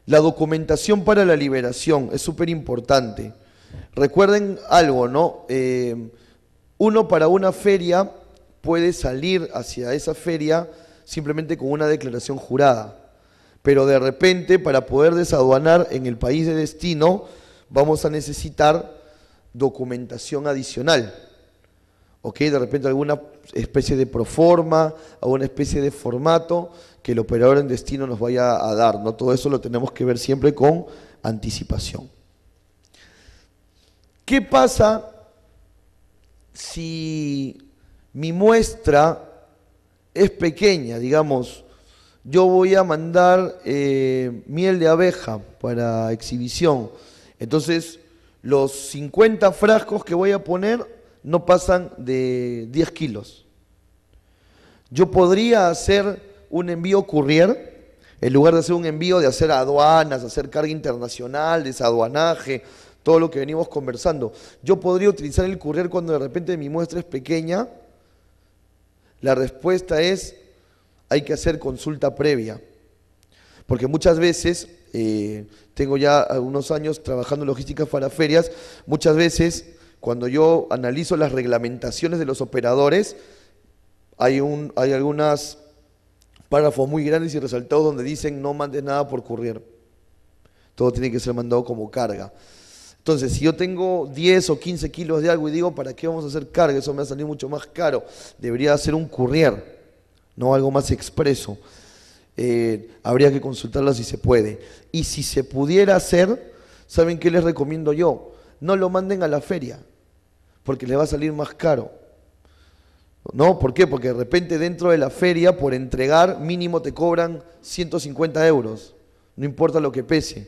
la documentación para la liberación es súper importante. Recuerden algo, ¿no? Eh, uno para una feria puede salir hacia esa feria simplemente con una declaración jurada. Pero de repente, para poder desaduanar en el país de destino, vamos a necesitar documentación adicional. ¿ok? De repente alguna especie de proforma, alguna especie de formato que el operador en destino nos vaya a dar, ¿no? Todo eso lo tenemos que ver siempre con anticipación. ¿Qué pasa si mi muestra es pequeña? Digamos, yo voy a mandar eh, miel de abeja para exhibición. Entonces, los 50 frascos que voy a poner no pasan de 10 kilos. Yo podría hacer un envío courier, en lugar de hacer un envío de hacer aduanas, hacer carga internacional, desaduanaje, todo lo que venimos conversando. Yo podría utilizar el courier cuando de repente mi muestra es pequeña. La respuesta es, hay que hacer consulta previa. Porque muchas veces, eh, tengo ya algunos años trabajando en logística para ferias, muchas veces cuando yo analizo las reglamentaciones de los operadores, hay, un, hay algunos párrafos muy grandes y resaltados donde dicen no mandes nada por courier. Todo tiene que ser mandado como carga. Entonces, si yo tengo 10 o 15 kilos de algo y digo, ¿para qué vamos a hacer carga? Eso me va a salir mucho más caro. Debería ser un courier, no algo más expreso. Eh, habría que consultarla si se puede. Y si se pudiera hacer, ¿saben qué les recomiendo yo? No lo manden a la feria, porque le va a salir más caro. ¿No? ¿Por qué? Porque de repente dentro de la feria por entregar mínimo te cobran 150 euros, no importa lo que pese.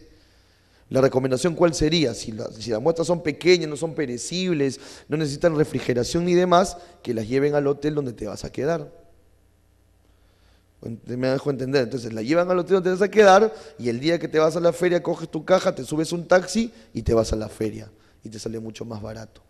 La recomendación cuál sería, si, si las muestras son pequeñas, no son perecibles, no necesitan refrigeración ni demás, que las lleven al hotel donde te vas a quedar. Me dejo entender. Entonces la llevan al hotel donde te vas a quedar y el día que te vas a la feria coges tu caja, te subes un taxi y te vas a la feria y te sale mucho más barato.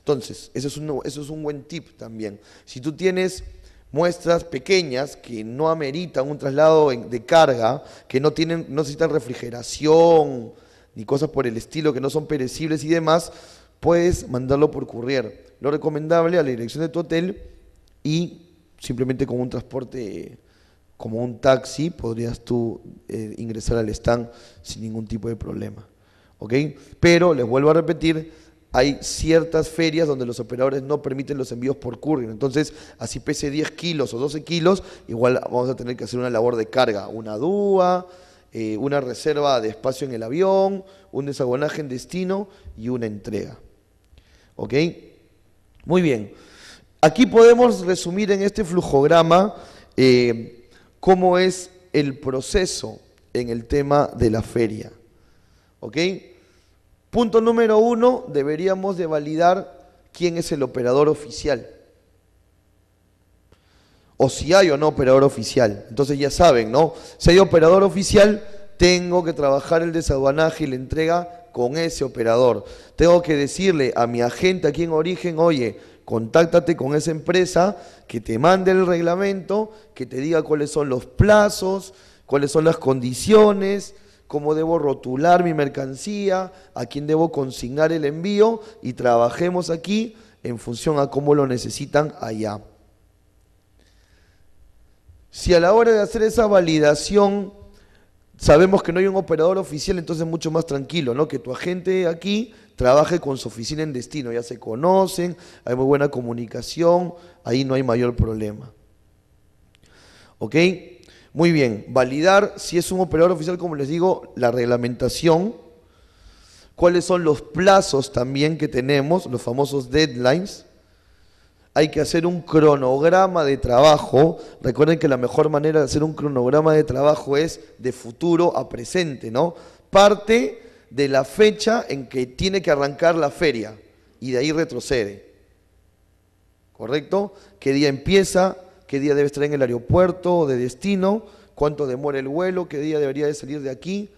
Entonces, eso es, un, eso es un buen tip también. Si tú tienes muestras pequeñas que no ameritan un traslado de carga, que no, tienen, no necesitan refrigeración ni cosas por el estilo, que no son perecibles y demás, puedes mandarlo por courier. Lo recomendable a la dirección de tu hotel y simplemente con un transporte como un taxi podrías tú eh, ingresar al stand sin ningún tipo de problema. ¿Ok? Pero les vuelvo a repetir, hay ciertas ferias donde los operadores no permiten los envíos por courier. Entonces, así pese 10 kilos o 12 kilos, igual vamos a tener que hacer una labor de carga, una dúa, eh, una reserva de espacio en el avión, un desabonaje en destino y una entrega. ¿Ok? Muy bien. Aquí podemos resumir en este flujograma eh, cómo es el proceso en el tema de la feria. ¿Ok? Punto número uno, deberíamos de validar quién es el operador oficial. O si hay o no operador oficial. Entonces ya saben, ¿no? Si hay operador oficial, tengo que trabajar el desaduanaje y la entrega con ese operador. Tengo que decirle a mi agente aquí en origen, oye, contáctate con esa empresa que te mande el reglamento, que te diga cuáles son los plazos, cuáles son las condiciones, cómo debo rotular mi mercancía, a quién debo consignar el envío y trabajemos aquí en función a cómo lo necesitan allá. Si a la hora de hacer esa validación sabemos que no hay un operador oficial, entonces es mucho más tranquilo, ¿no? Que tu agente aquí trabaje con su oficina en destino, ya se conocen, hay muy buena comunicación, ahí no hay mayor problema. ¿Ok? Muy bien, validar si es un operador oficial, como les digo, la reglamentación, cuáles son los plazos también que tenemos, los famosos deadlines. Hay que hacer un cronograma de trabajo. Recuerden que la mejor manera de hacer un cronograma de trabajo es de futuro a presente, ¿no? Parte de la fecha en que tiene que arrancar la feria y de ahí retrocede. ¿Correcto? ¿Qué día empieza? qué día debe estar en el aeropuerto de destino, cuánto demora el vuelo, qué día debería de salir de aquí,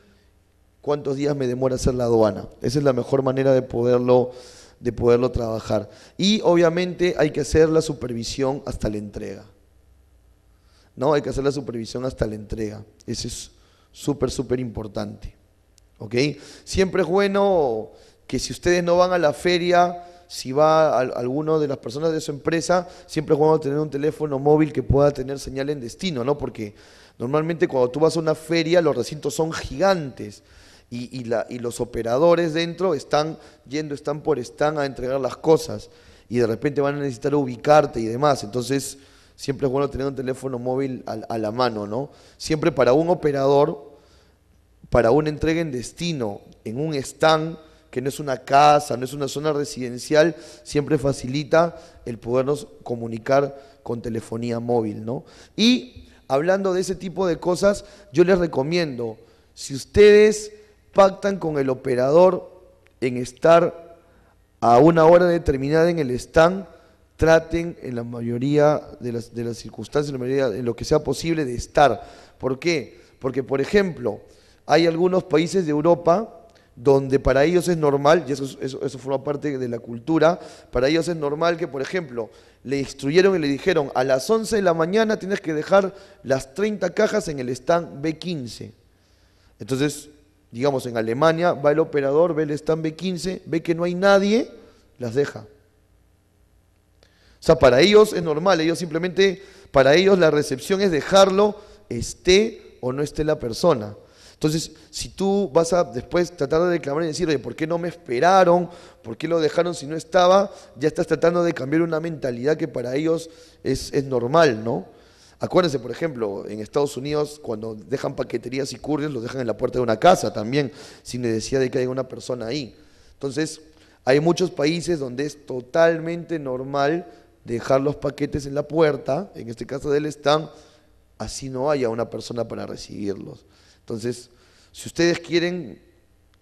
cuántos días me demora hacer la aduana. Esa es la mejor manera de poderlo, de poderlo trabajar. Y obviamente hay que hacer la supervisión hasta la entrega. ¿No? Hay que hacer la supervisión hasta la entrega. Eso es súper, súper importante. ¿Ok? Siempre es bueno que si ustedes no van a la feria, si va a alguno de las personas de su empresa, siempre es bueno tener un teléfono móvil que pueda tener señal en destino, ¿no? Porque normalmente cuando tú vas a una feria, los recintos son gigantes. Y, y, los operadores dentro están yendo, están por están a entregar las cosas y de repente van a necesitar ubicarte y demás. Entonces, siempre es bueno tener un teléfono móvil a, a la mano, ¿no? Siempre para un operador, para una entrega en destino, en un stand, que no es una casa, no es una zona residencial, siempre facilita el podernos comunicar con telefonía móvil, ¿no? Y hablando de ese tipo de cosas, yo les recomiendo, si ustedes pactan con el operador en estar a una hora determinada en el stand, traten en la mayoría de las, circunstancias, en, la mayoría, en lo que sea posible de estar. ¿Por qué? Porque, por ejemplo, hay algunos países de Europa donde para ellos es normal, y eso, eso, forma parte de la cultura, para ellos es normal que, por ejemplo, le instruyeron y le dijeron, a las 11 de la mañana tienes que dejar las 30 cajas en el stand B15. Entonces, digamos, en Alemania va el operador, ve el stand B15, ve que no hay nadie, las deja. O sea, para ellos es normal, ellos simplemente, para ellos la recepción es dejarlo, esté o no esté la persona. Entonces, si tú vas a después tratar de declamar y decir, oye, ¿por qué no me esperaron? ¿Por qué lo dejaron si no estaba? Ya estás tratando de cambiar una mentalidad que para ellos es, normal, ¿no? Acuérdense, por ejemplo, en Estados Unidos, cuando dejan paqueterías y couriers, los dejan en la puerta de una casa también, sin necesidad de que haya una persona ahí. Entonces, hay muchos países donde es totalmente normal dejar los paquetes en la puerta, en este caso del stand, así no haya una persona para recibirlos. Entonces, si ustedes quieren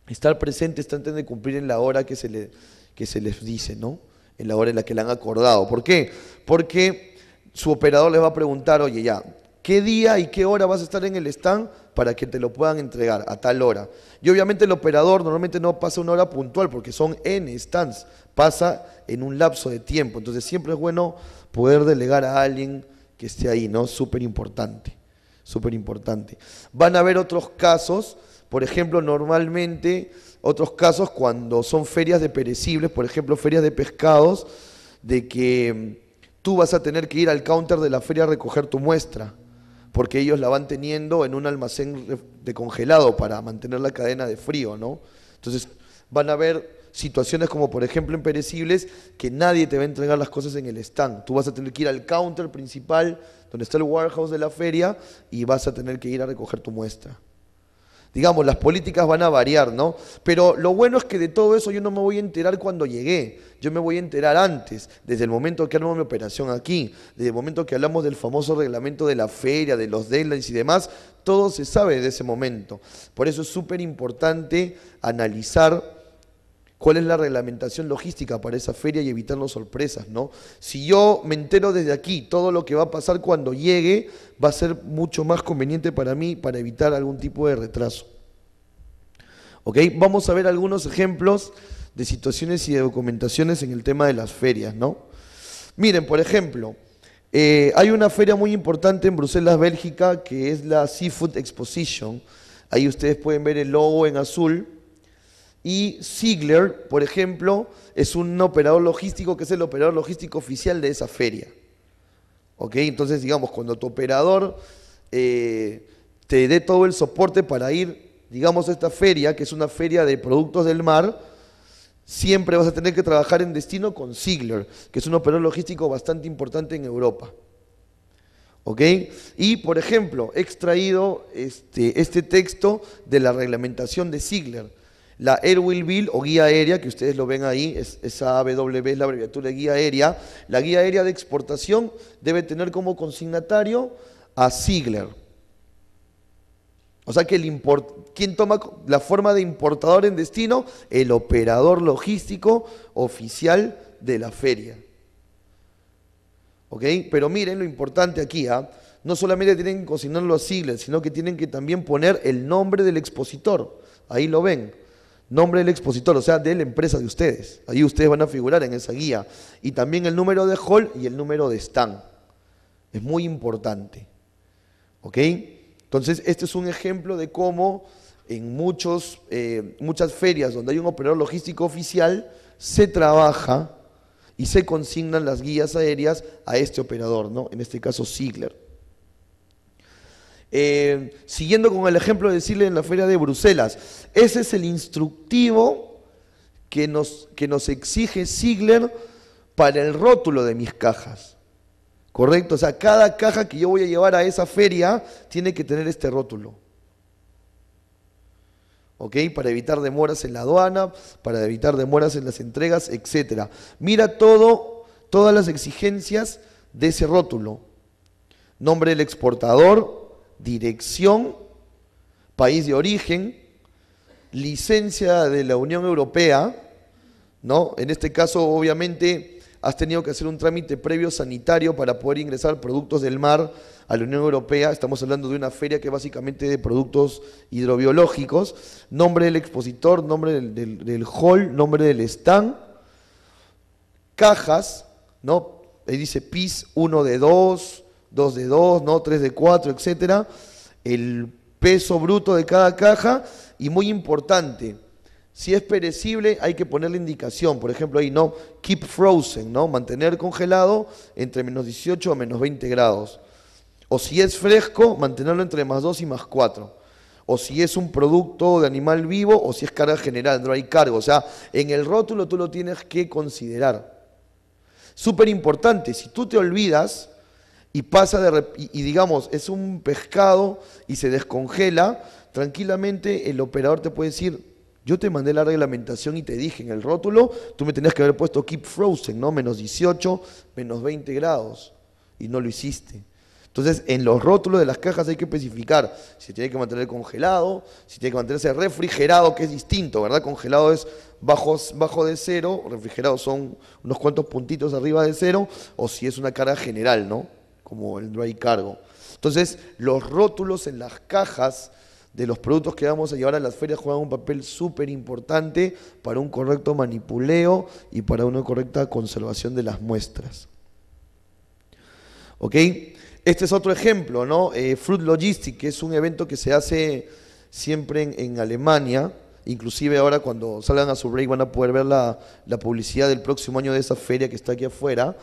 estar presentes, traten de cumplir en la hora que se, le, que se les dice, ¿no? En la hora en la que le han acordado. ¿Por qué? Porque su operador les va a preguntar, oye, ya, ¿qué día y qué hora vas a estar en el stand para que te lo puedan entregar a tal hora? Y obviamente el operador normalmente no pasa una hora puntual porque son en stands, pasa en un lapso de tiempo. Entonces siempre es bueno poder delegar a alguien que esté ahí, ¿no? Súper importante súper importante. Van a haber otros casos, por ejemplo, normalmente, otros casos cuando son ferias de perecibles, por ejemplo, ferias de pescados, de que mm, tú vas a tener que ir al counter de la feria a recoger tu muestra, porque ellos la van teniendo en un almacén de congelado para mantener la cadena de frío, ¿no? Entonces, van a haber situaciones como por ejemplo en perecibles que nadie te va a entregar las cosas en el stand. Tú vas a tener que ir al counter principal donde está el warehouse de la feria y vas a tener que ir a recoger tu muestra. Digamos, las políticas van a variar, ¿no? Pero lo bueno es que de todo eso yo no me voy a enterar cuando llegué, yo me voy a enterar antes, desde el momento que armo mi operación aquí, desde el momento que hablamos del famoso reglamento de la feria, de los deadlines y demás, todo se sabe de ese momento. Por eso es súper importante analizar cuál es la reglamentación logística para esa feria y evitarnos sorpresas, ¿no? Si yo me entero desde aquí todo lo que va a pasar cuando llegue, va a ser mucho más conveniente para mí para evitar algún tipo de retraso. Vamos a ver algunos ejemplos de situaciones y de documentaciones en el tema de las ferias, ¿no? Miren, por ejemplo, eh, hay una feria muy importante en Bruselas, Bélgica, que es la Seafood Exposition. Ahí ustedes pueden ver el logo en azul, y Ziegler, por ejemplo, es un operador logístico que es el operador logístico oficial de esa feria. ¿Ok? Entonces, digamos, cuando tu operador eh, te dé todo el soporte para ir, digamos, a esta feria, que es una feria de productos del mar, siempre vas a tener que trabajar en destino con Ziegler, que es un operador logístico bastante importante en Europa. Y, por ejemplo, he extraído este, este texto de la reglamentación de Ziegler la Airwheel o guía aérea, que ustedes lo ven ahí, es, esa AWB es la abreviatura de guía aérea. La guía aérea de exportación debe tener como consignatario a Ziegler. O sea que el ¿quién toma la forma de importador en destino? El operador logístico oficial de la feria. ¿Ok? Pero miren lo importante aquí, ¿ah? no solamente tienen que consignarlo a Ziegler, sino que tienen que también poner el nombre del expositor. Ahí lo ven nombre del expositor, o sea, de la empresa de ustedes. Ahí ustedes van a figurar en esa guía. Y también el número de hall y el número de stand. Es muy importante. ¿Ok? Entonces, este es un ejemplo de cómo en muchos, eh, muchas ferias donde hay un operador logístico oficial, se trabaja y se consignan las guías aéreas a este operador, ¿no? En este caso, Ziegler. Eh, siguiendo con el ejemplo de decirle en la feria de Bruselas, ese es el instructivo que nos, que nos exige Ziegler para el rótulo de mis cajas. ¿Correcto? O sea, cada caja que yo voy a llevar a esa feria tiene que tener este rótulo. ¿ok? Para evitar demoras en la aduana, para evitar demoras en las entregas, etc. Mira todo, todas las exigencias de ese rótulo. Nombre del exportador, dirección, país de origen, licencia de la Unión Europea, ¿no? En este caso, obviamente, has tenido que hacer un trámite previo sanitario para poder ingresar productos del mar a la Unión Europea. Estamos hablando de una feria que básicamente de productos hidrobiológicos. Nombre del expositor, nombre del, hall, nombre del stand, cajas, ¿no? Ahí dice PIS 1 de 2, 2 de 2, ¿no? 3 de 4, etcétera. El peso bruto de cada caja y muy importante, si es perecible hay que poner la indicación, por ejemplo ahí no, keep frozen, ¿no? Mantener congelado entre menos 18 a menos 20 grados. O si es fresco, mantenerlo entre más 2 y más 4 o si es un producto de animal vivo o si es carga general, no hay cargo. O sea, en el rótulo tú lo tienes que considerar. Súper importante, si tú te olvidas, y pasa de, y, digamos, es un pescado y se descongela, tranquilamente el operador te puede decir, yo te mandé la reglamentación y te dije en el rótulo, tú me tenías que haber puesto keep frozen, ¿no? Menos 18, menos 20 grados. Y no lo hiciste. Entonces, en los rótulos de las cajas hay que especificar si tiene que mantener congelado, si tiene que mantenerse refrigerado, que es distinto, ¿verdad? Congelado es bajo, bajo de cero, refrigerado son unos cuantos puntitos arriba de cero, o si es una cara general, ¿no? como el dry cargo. Entonces, los rótulos en las cajas de los productos que vamos a llevar a las ferias juegan un papel súper importante para un correcto manipuleo y para una correcta conservación de las muestras. ¿Ok? Este es otro ejemplo, ¿no? Eh, Fruit Logistic, que es un evento que se hace siempre en, Alemania. Inclusive ahora cuando salgan a su break van a poder ver la, la publicidad del próximo año de esa feria que está aquí afuera.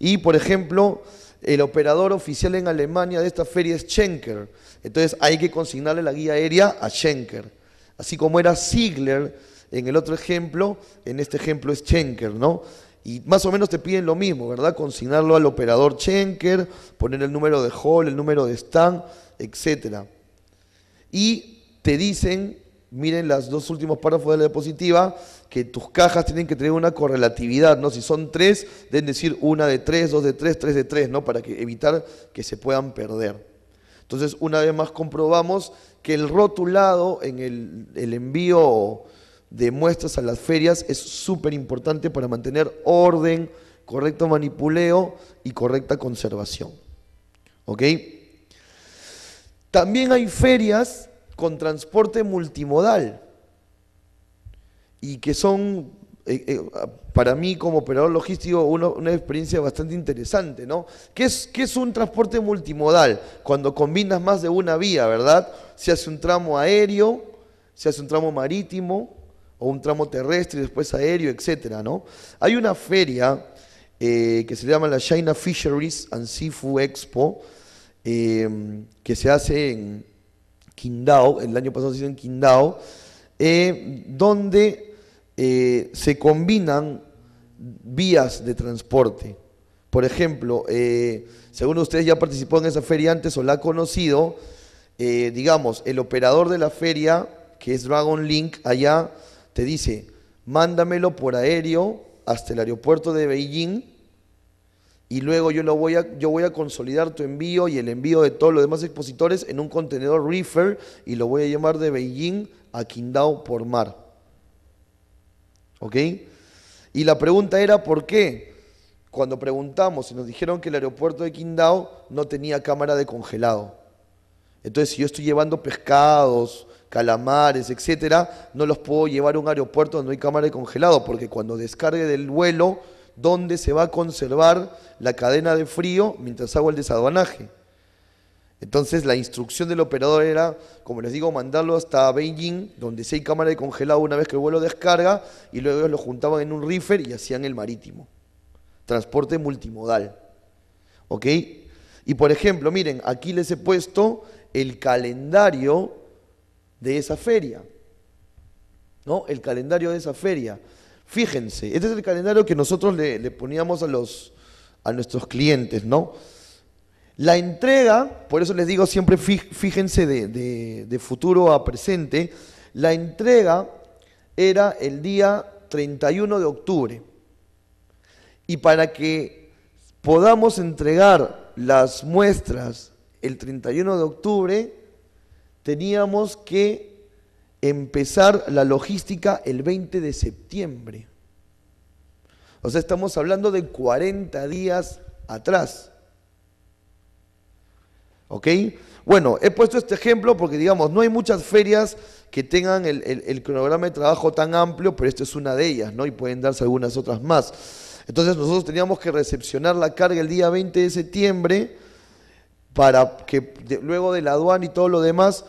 Y, por ejemplo, el operador oficial en Alemania de esta feria es Schenker. Entonces hay que consignarle la guía aérea a Schenker. Así como era Ziegler en el otro ejemplo, en este ejemplo es Schenker, ¿no? Y más o menos te piden lo mismo, ¿verdad? Consignarlo al operador Schenker, poner el número de hall, el número de stand, etc. Y te dicen, miren los dos últimos párrafos de la diapositiva, que tus cajas tienen que tener una correlatividad, ¿no? Si son tres, deben decir una de tres, dos de tres, tres de tres, ¿no? Para que, evitar que se puedan perder. Entonces, una vez más comprobamos que el rotulado en el, envío de muestras a las ferias es súper importante para mantener orden, correcto manipuleo y correcta conservación. ¿Ok? También hay ferias con transporte multimodal y que son, eh, eh, para mí como operador logístico, una experiencia bastante interesante, ¿no? ¿Qué es, es un transporte multimodal? Cuando combinas más de una vía, ¿verdad? Se hace un tramo aéreo, se hace un tramo marítimo o un tramo terrestre y después aéreo, etcétera, ¿no? Hay una feria eh, que se llama la China Fisheries and Seafood Expo, que se hace en Qingdao, el año pasado se hizo en Qingdao, eh, donde eh, se combinan vías de transporte. Por ejemplo, eh, según ustedes ya participó en esa feria antes o la ha conocido, digamos, el operador de la feria, que es Dragon Link, allá te dice, mándamelo por aéreo hasta el aeropuerto de Beijing y luego yo, lo voy a, yo voy a consolidar tu envío y el envío de todos los demás expositores en un contenedor reefer y lo voy a llamar de Beijing a Quindao por mar. ¿Ok? Y la pregunta era por qué. Cuando preguntamos y nos dijeron que el aeropuerto de Quindao no tenía cámara de congelado. Entonces, si yo estoy llevando pescados, calamares, etcétera, no los puedo llevar a un aeropuerto donde no hay cámara de congelado, porque cuando descargue del vuelo, ¿dónde se va a conservar la cadena de frío mientras hago el desaduanaje? Entonces la instrucción del operador era, como les digo, mandarlo hasta Beijing, donde se hay cámara de congelado una vez que el vuelo descarga, y luego lo juntaban en un reefer y hacían el marítimo. Transporte multimodal. ¿Ok? Y por ejemplo, miren, aquí les he puesto el calendario de esa feria. ¿No? El calendario de esa feria. Fíjense, este es el calendario que nosotros le, le poníamos a, los, a nuestros clientes, ¿no? La entrega, por eso les digo siempre fíjense de, futuro a presente, la entrega era el día 31 de octubre. Y para que podamos entregar las muestras el 31 de octubre, teníamos que empezar la logística el 20 de septiembre. O sea, estamos hablando de 40 días atrás. ¿Ok? Bueno, he puesto este ejemplo porque, digamos, no hay muchas ferias que tengan el, cronograma de trabajo tan amplio, pero esta es una de ellas, ¿no? Y pueden darse algunas otras más. Entonces nosotros teníamos que recepcionar la carga el día 20 de septiembre para que luego de la aduana y todo lo demás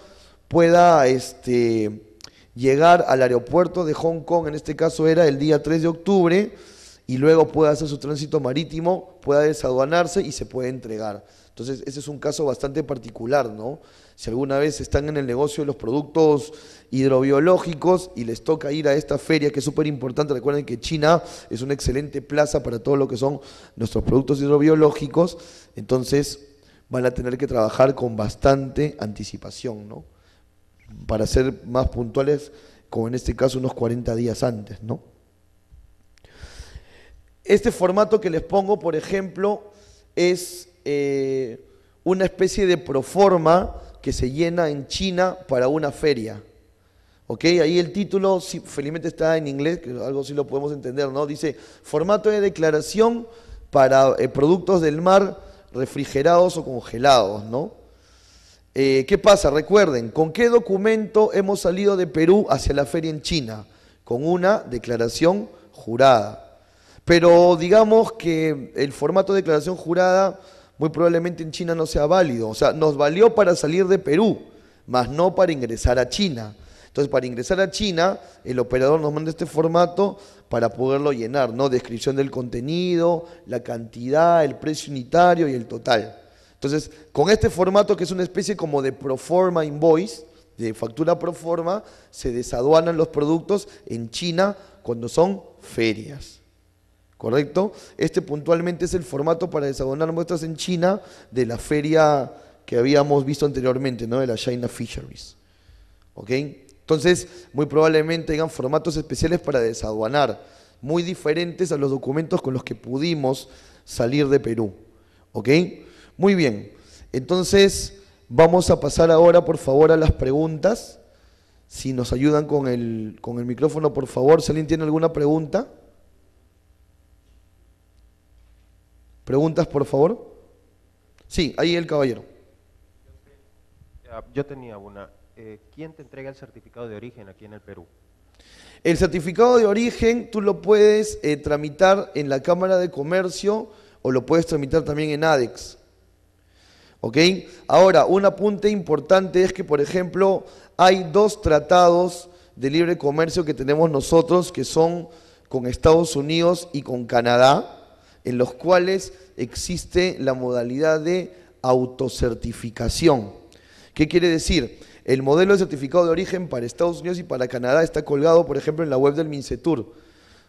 pueda este, llegar al aeropuerto de Hong Kong, en este caso era el día 3 de octubre, y luego pueda hacer su tránsito marítimo, pueda desaduanarse y se puede entregar. Entonces, ese es un caso bastante particular, ¿no? Si alguna vez están en el negocio de los productos hidrobiológicos y les toca ir a esta feria que es súper importante, recuerden que China es una excelente plaza para todo lo que son nuestros productos hidrobiológicos, entonces van a tener que trabajar con bastante anticipación, ¿no? Para ser más puntuales, como en este caso, unos 40 días antes, ¿no? Este formato que les pongo, por ejemplo, es eh, una especie de proforma que se llena en China para una feria. ¿Ok? Ahí el título, felizmente está en inglés, algo sí lo podemos entender, ¿no? Dice, formato de declaración para eh, productos del mar refrigerados o congelados, ¿no? Eh, ¿Qué pasa? Recuerden, ¿con qué documento hemos salido de Perú hacia la feria en China? Con una declaración jurada. Pero digamos que el formato de declaración jurada muy probablemente en China no sea válido. O sea, nos valió para salir de Perú, mas no para ingresar a China. Entonces, para ingresar a China, el operador nos manda este formato para poderlo llenar, ¿no? Descripción del contenido, la cantidad, el precio unitario y el total. Entonces, con este formato, que es una especie como de pro forma invoice, de factura pro forma, se desaduanan los productos en China cuando son ferias. ¿correcto? Este puntualmente es el formato para desahogar muestras en China de la feria que habíamos visto anteriormente, ¿no? De la China Fisheries, ¿ok? Entonces, muy probablemente tengan formatos especiales para desaduanar, muy diferentes a los documentos con los que pudimos salir de Perú, ¿ok? Muy bien, entonces vamos a pasar ahora, por favor, a las preguntas. Si nos ayudan con el, con el micrófono, por favor, si alguien tiene alguna pregunta. Preguntas, por favor. Sí, ahí el caballero. Yo tenía una. Eh, ¿Quién te entrega el certificado de origen aquí en el Perú? El certificado de origen tú lo puedes eh, tramitar en la Cámara de Comercio o lo puedes tramitar también en ADEX. ¿Ok? Ahora, un apunte importante es que, por ejemplo, hay dos tratados de libre comercio que tenemos nosotros, que son con Estados Unidos y con Canadá en los cuales existe la modalidad de autocertificación. ¿Qué quiere decir? El modelo de certificado de origen para Estados Unidos y para Canadá está colgado, por ejemplo, en la web del MINCETUR.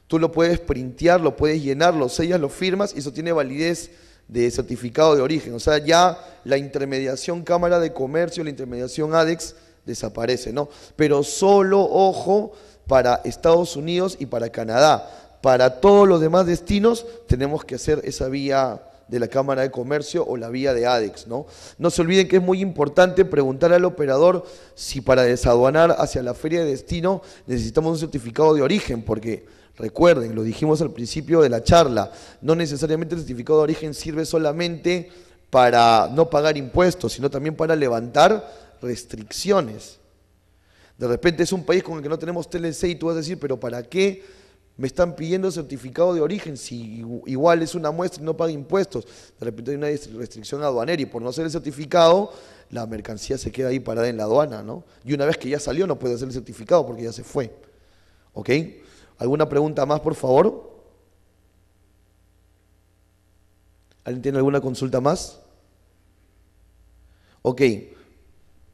Tú lo puedes printear, lo puedes llenar, lo sellas, lo firmas y eso tiene validez de certificado de origen. O sea, ya la intermediación Cámara de Comercio, la intermediación ADEX desaparece, ¿no? Pero solo, ojo, para Estados Unidos y para Canadá para todos los demás destinos tenemos que hacer esa vía de la Cámara de Comercio o la vía de ADEX. ¿no? no se olviden que es muy importante preguntar al operador si para desaduanar hacia la feria de destino necesitamos un certificado de origen, porque recuerden, lo dijimos al principio de la charla, no necesariamente el certificado de origen sirve solamente para no pagar impuestos, sino también para levantar restricciones. De repente es un país con el que no tenemos TLC y tú vas a decir, pero ¿para qué? me están pidiendo certificado de origen, si igual es una muestra y no paga impuestos, de repente hay una restricción aduanera y por no hacer el certificado, la mercancía se queda ahí parada en la aduana, ¿no? Y una vez que ya salió no puede hacer el certificado porque ya se fue. ¿Ok? ¿Alguna pregunta más, por favor? ¿Alguien tiene alguna consulta más? Ok.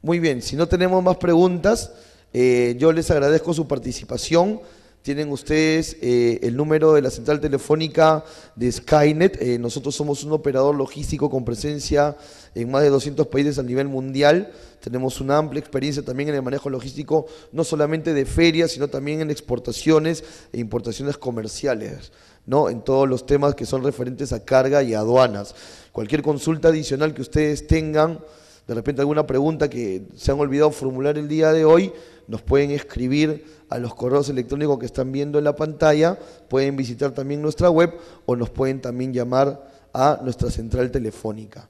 Muy bien, si no tenemos más preguntas, eh, yo les agradezco su participación. Tienen ustedes eh, el número de la central telefónica de Skynet. Eh, nosotros somos un operador logístico con presencia en más de 200 países a nivel mundial. Tenemos una amplia experiencia también en el manejo logístico, no solamente de ferias, sino también en exportaciones e importaciones comerciales. ¿no? en todos los temas que son referentes a carga y aduanas. Cualquier consulta adicional que ustedes tengan, de repente alguna pregunta que se han olvidado formular el día de hoy, nos pueden escribir a los correos electrónicos que están viendo en la pantalla, pueden visitar también nuestra web o nos pueden también llamar a nuestra central telefónica.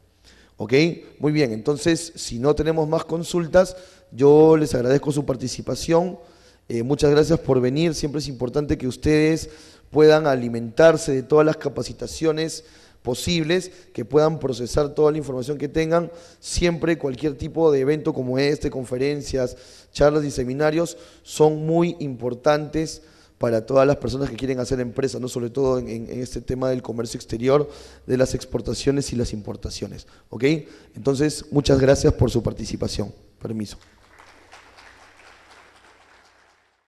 ¿Ok? Muy bien, entonces si no tenemos más consultas, yo les agradezco su participación. Eh, muchas gracias por venir. Siempre es importante que ustedes puedan alimentarse de todas las capacitaciones posibles que puedan procesar toda la información que tengan. Siempre cualquier tipo de evento como este, conferencias, charlas y seminarios son muy importantes para todas las personas que quieren hacer empresas, ¿no? sobre todo en, este tema del comercio exterior, de las exportaciones y las importaciones. Entonces, muchas gracias por su participación. Permiso.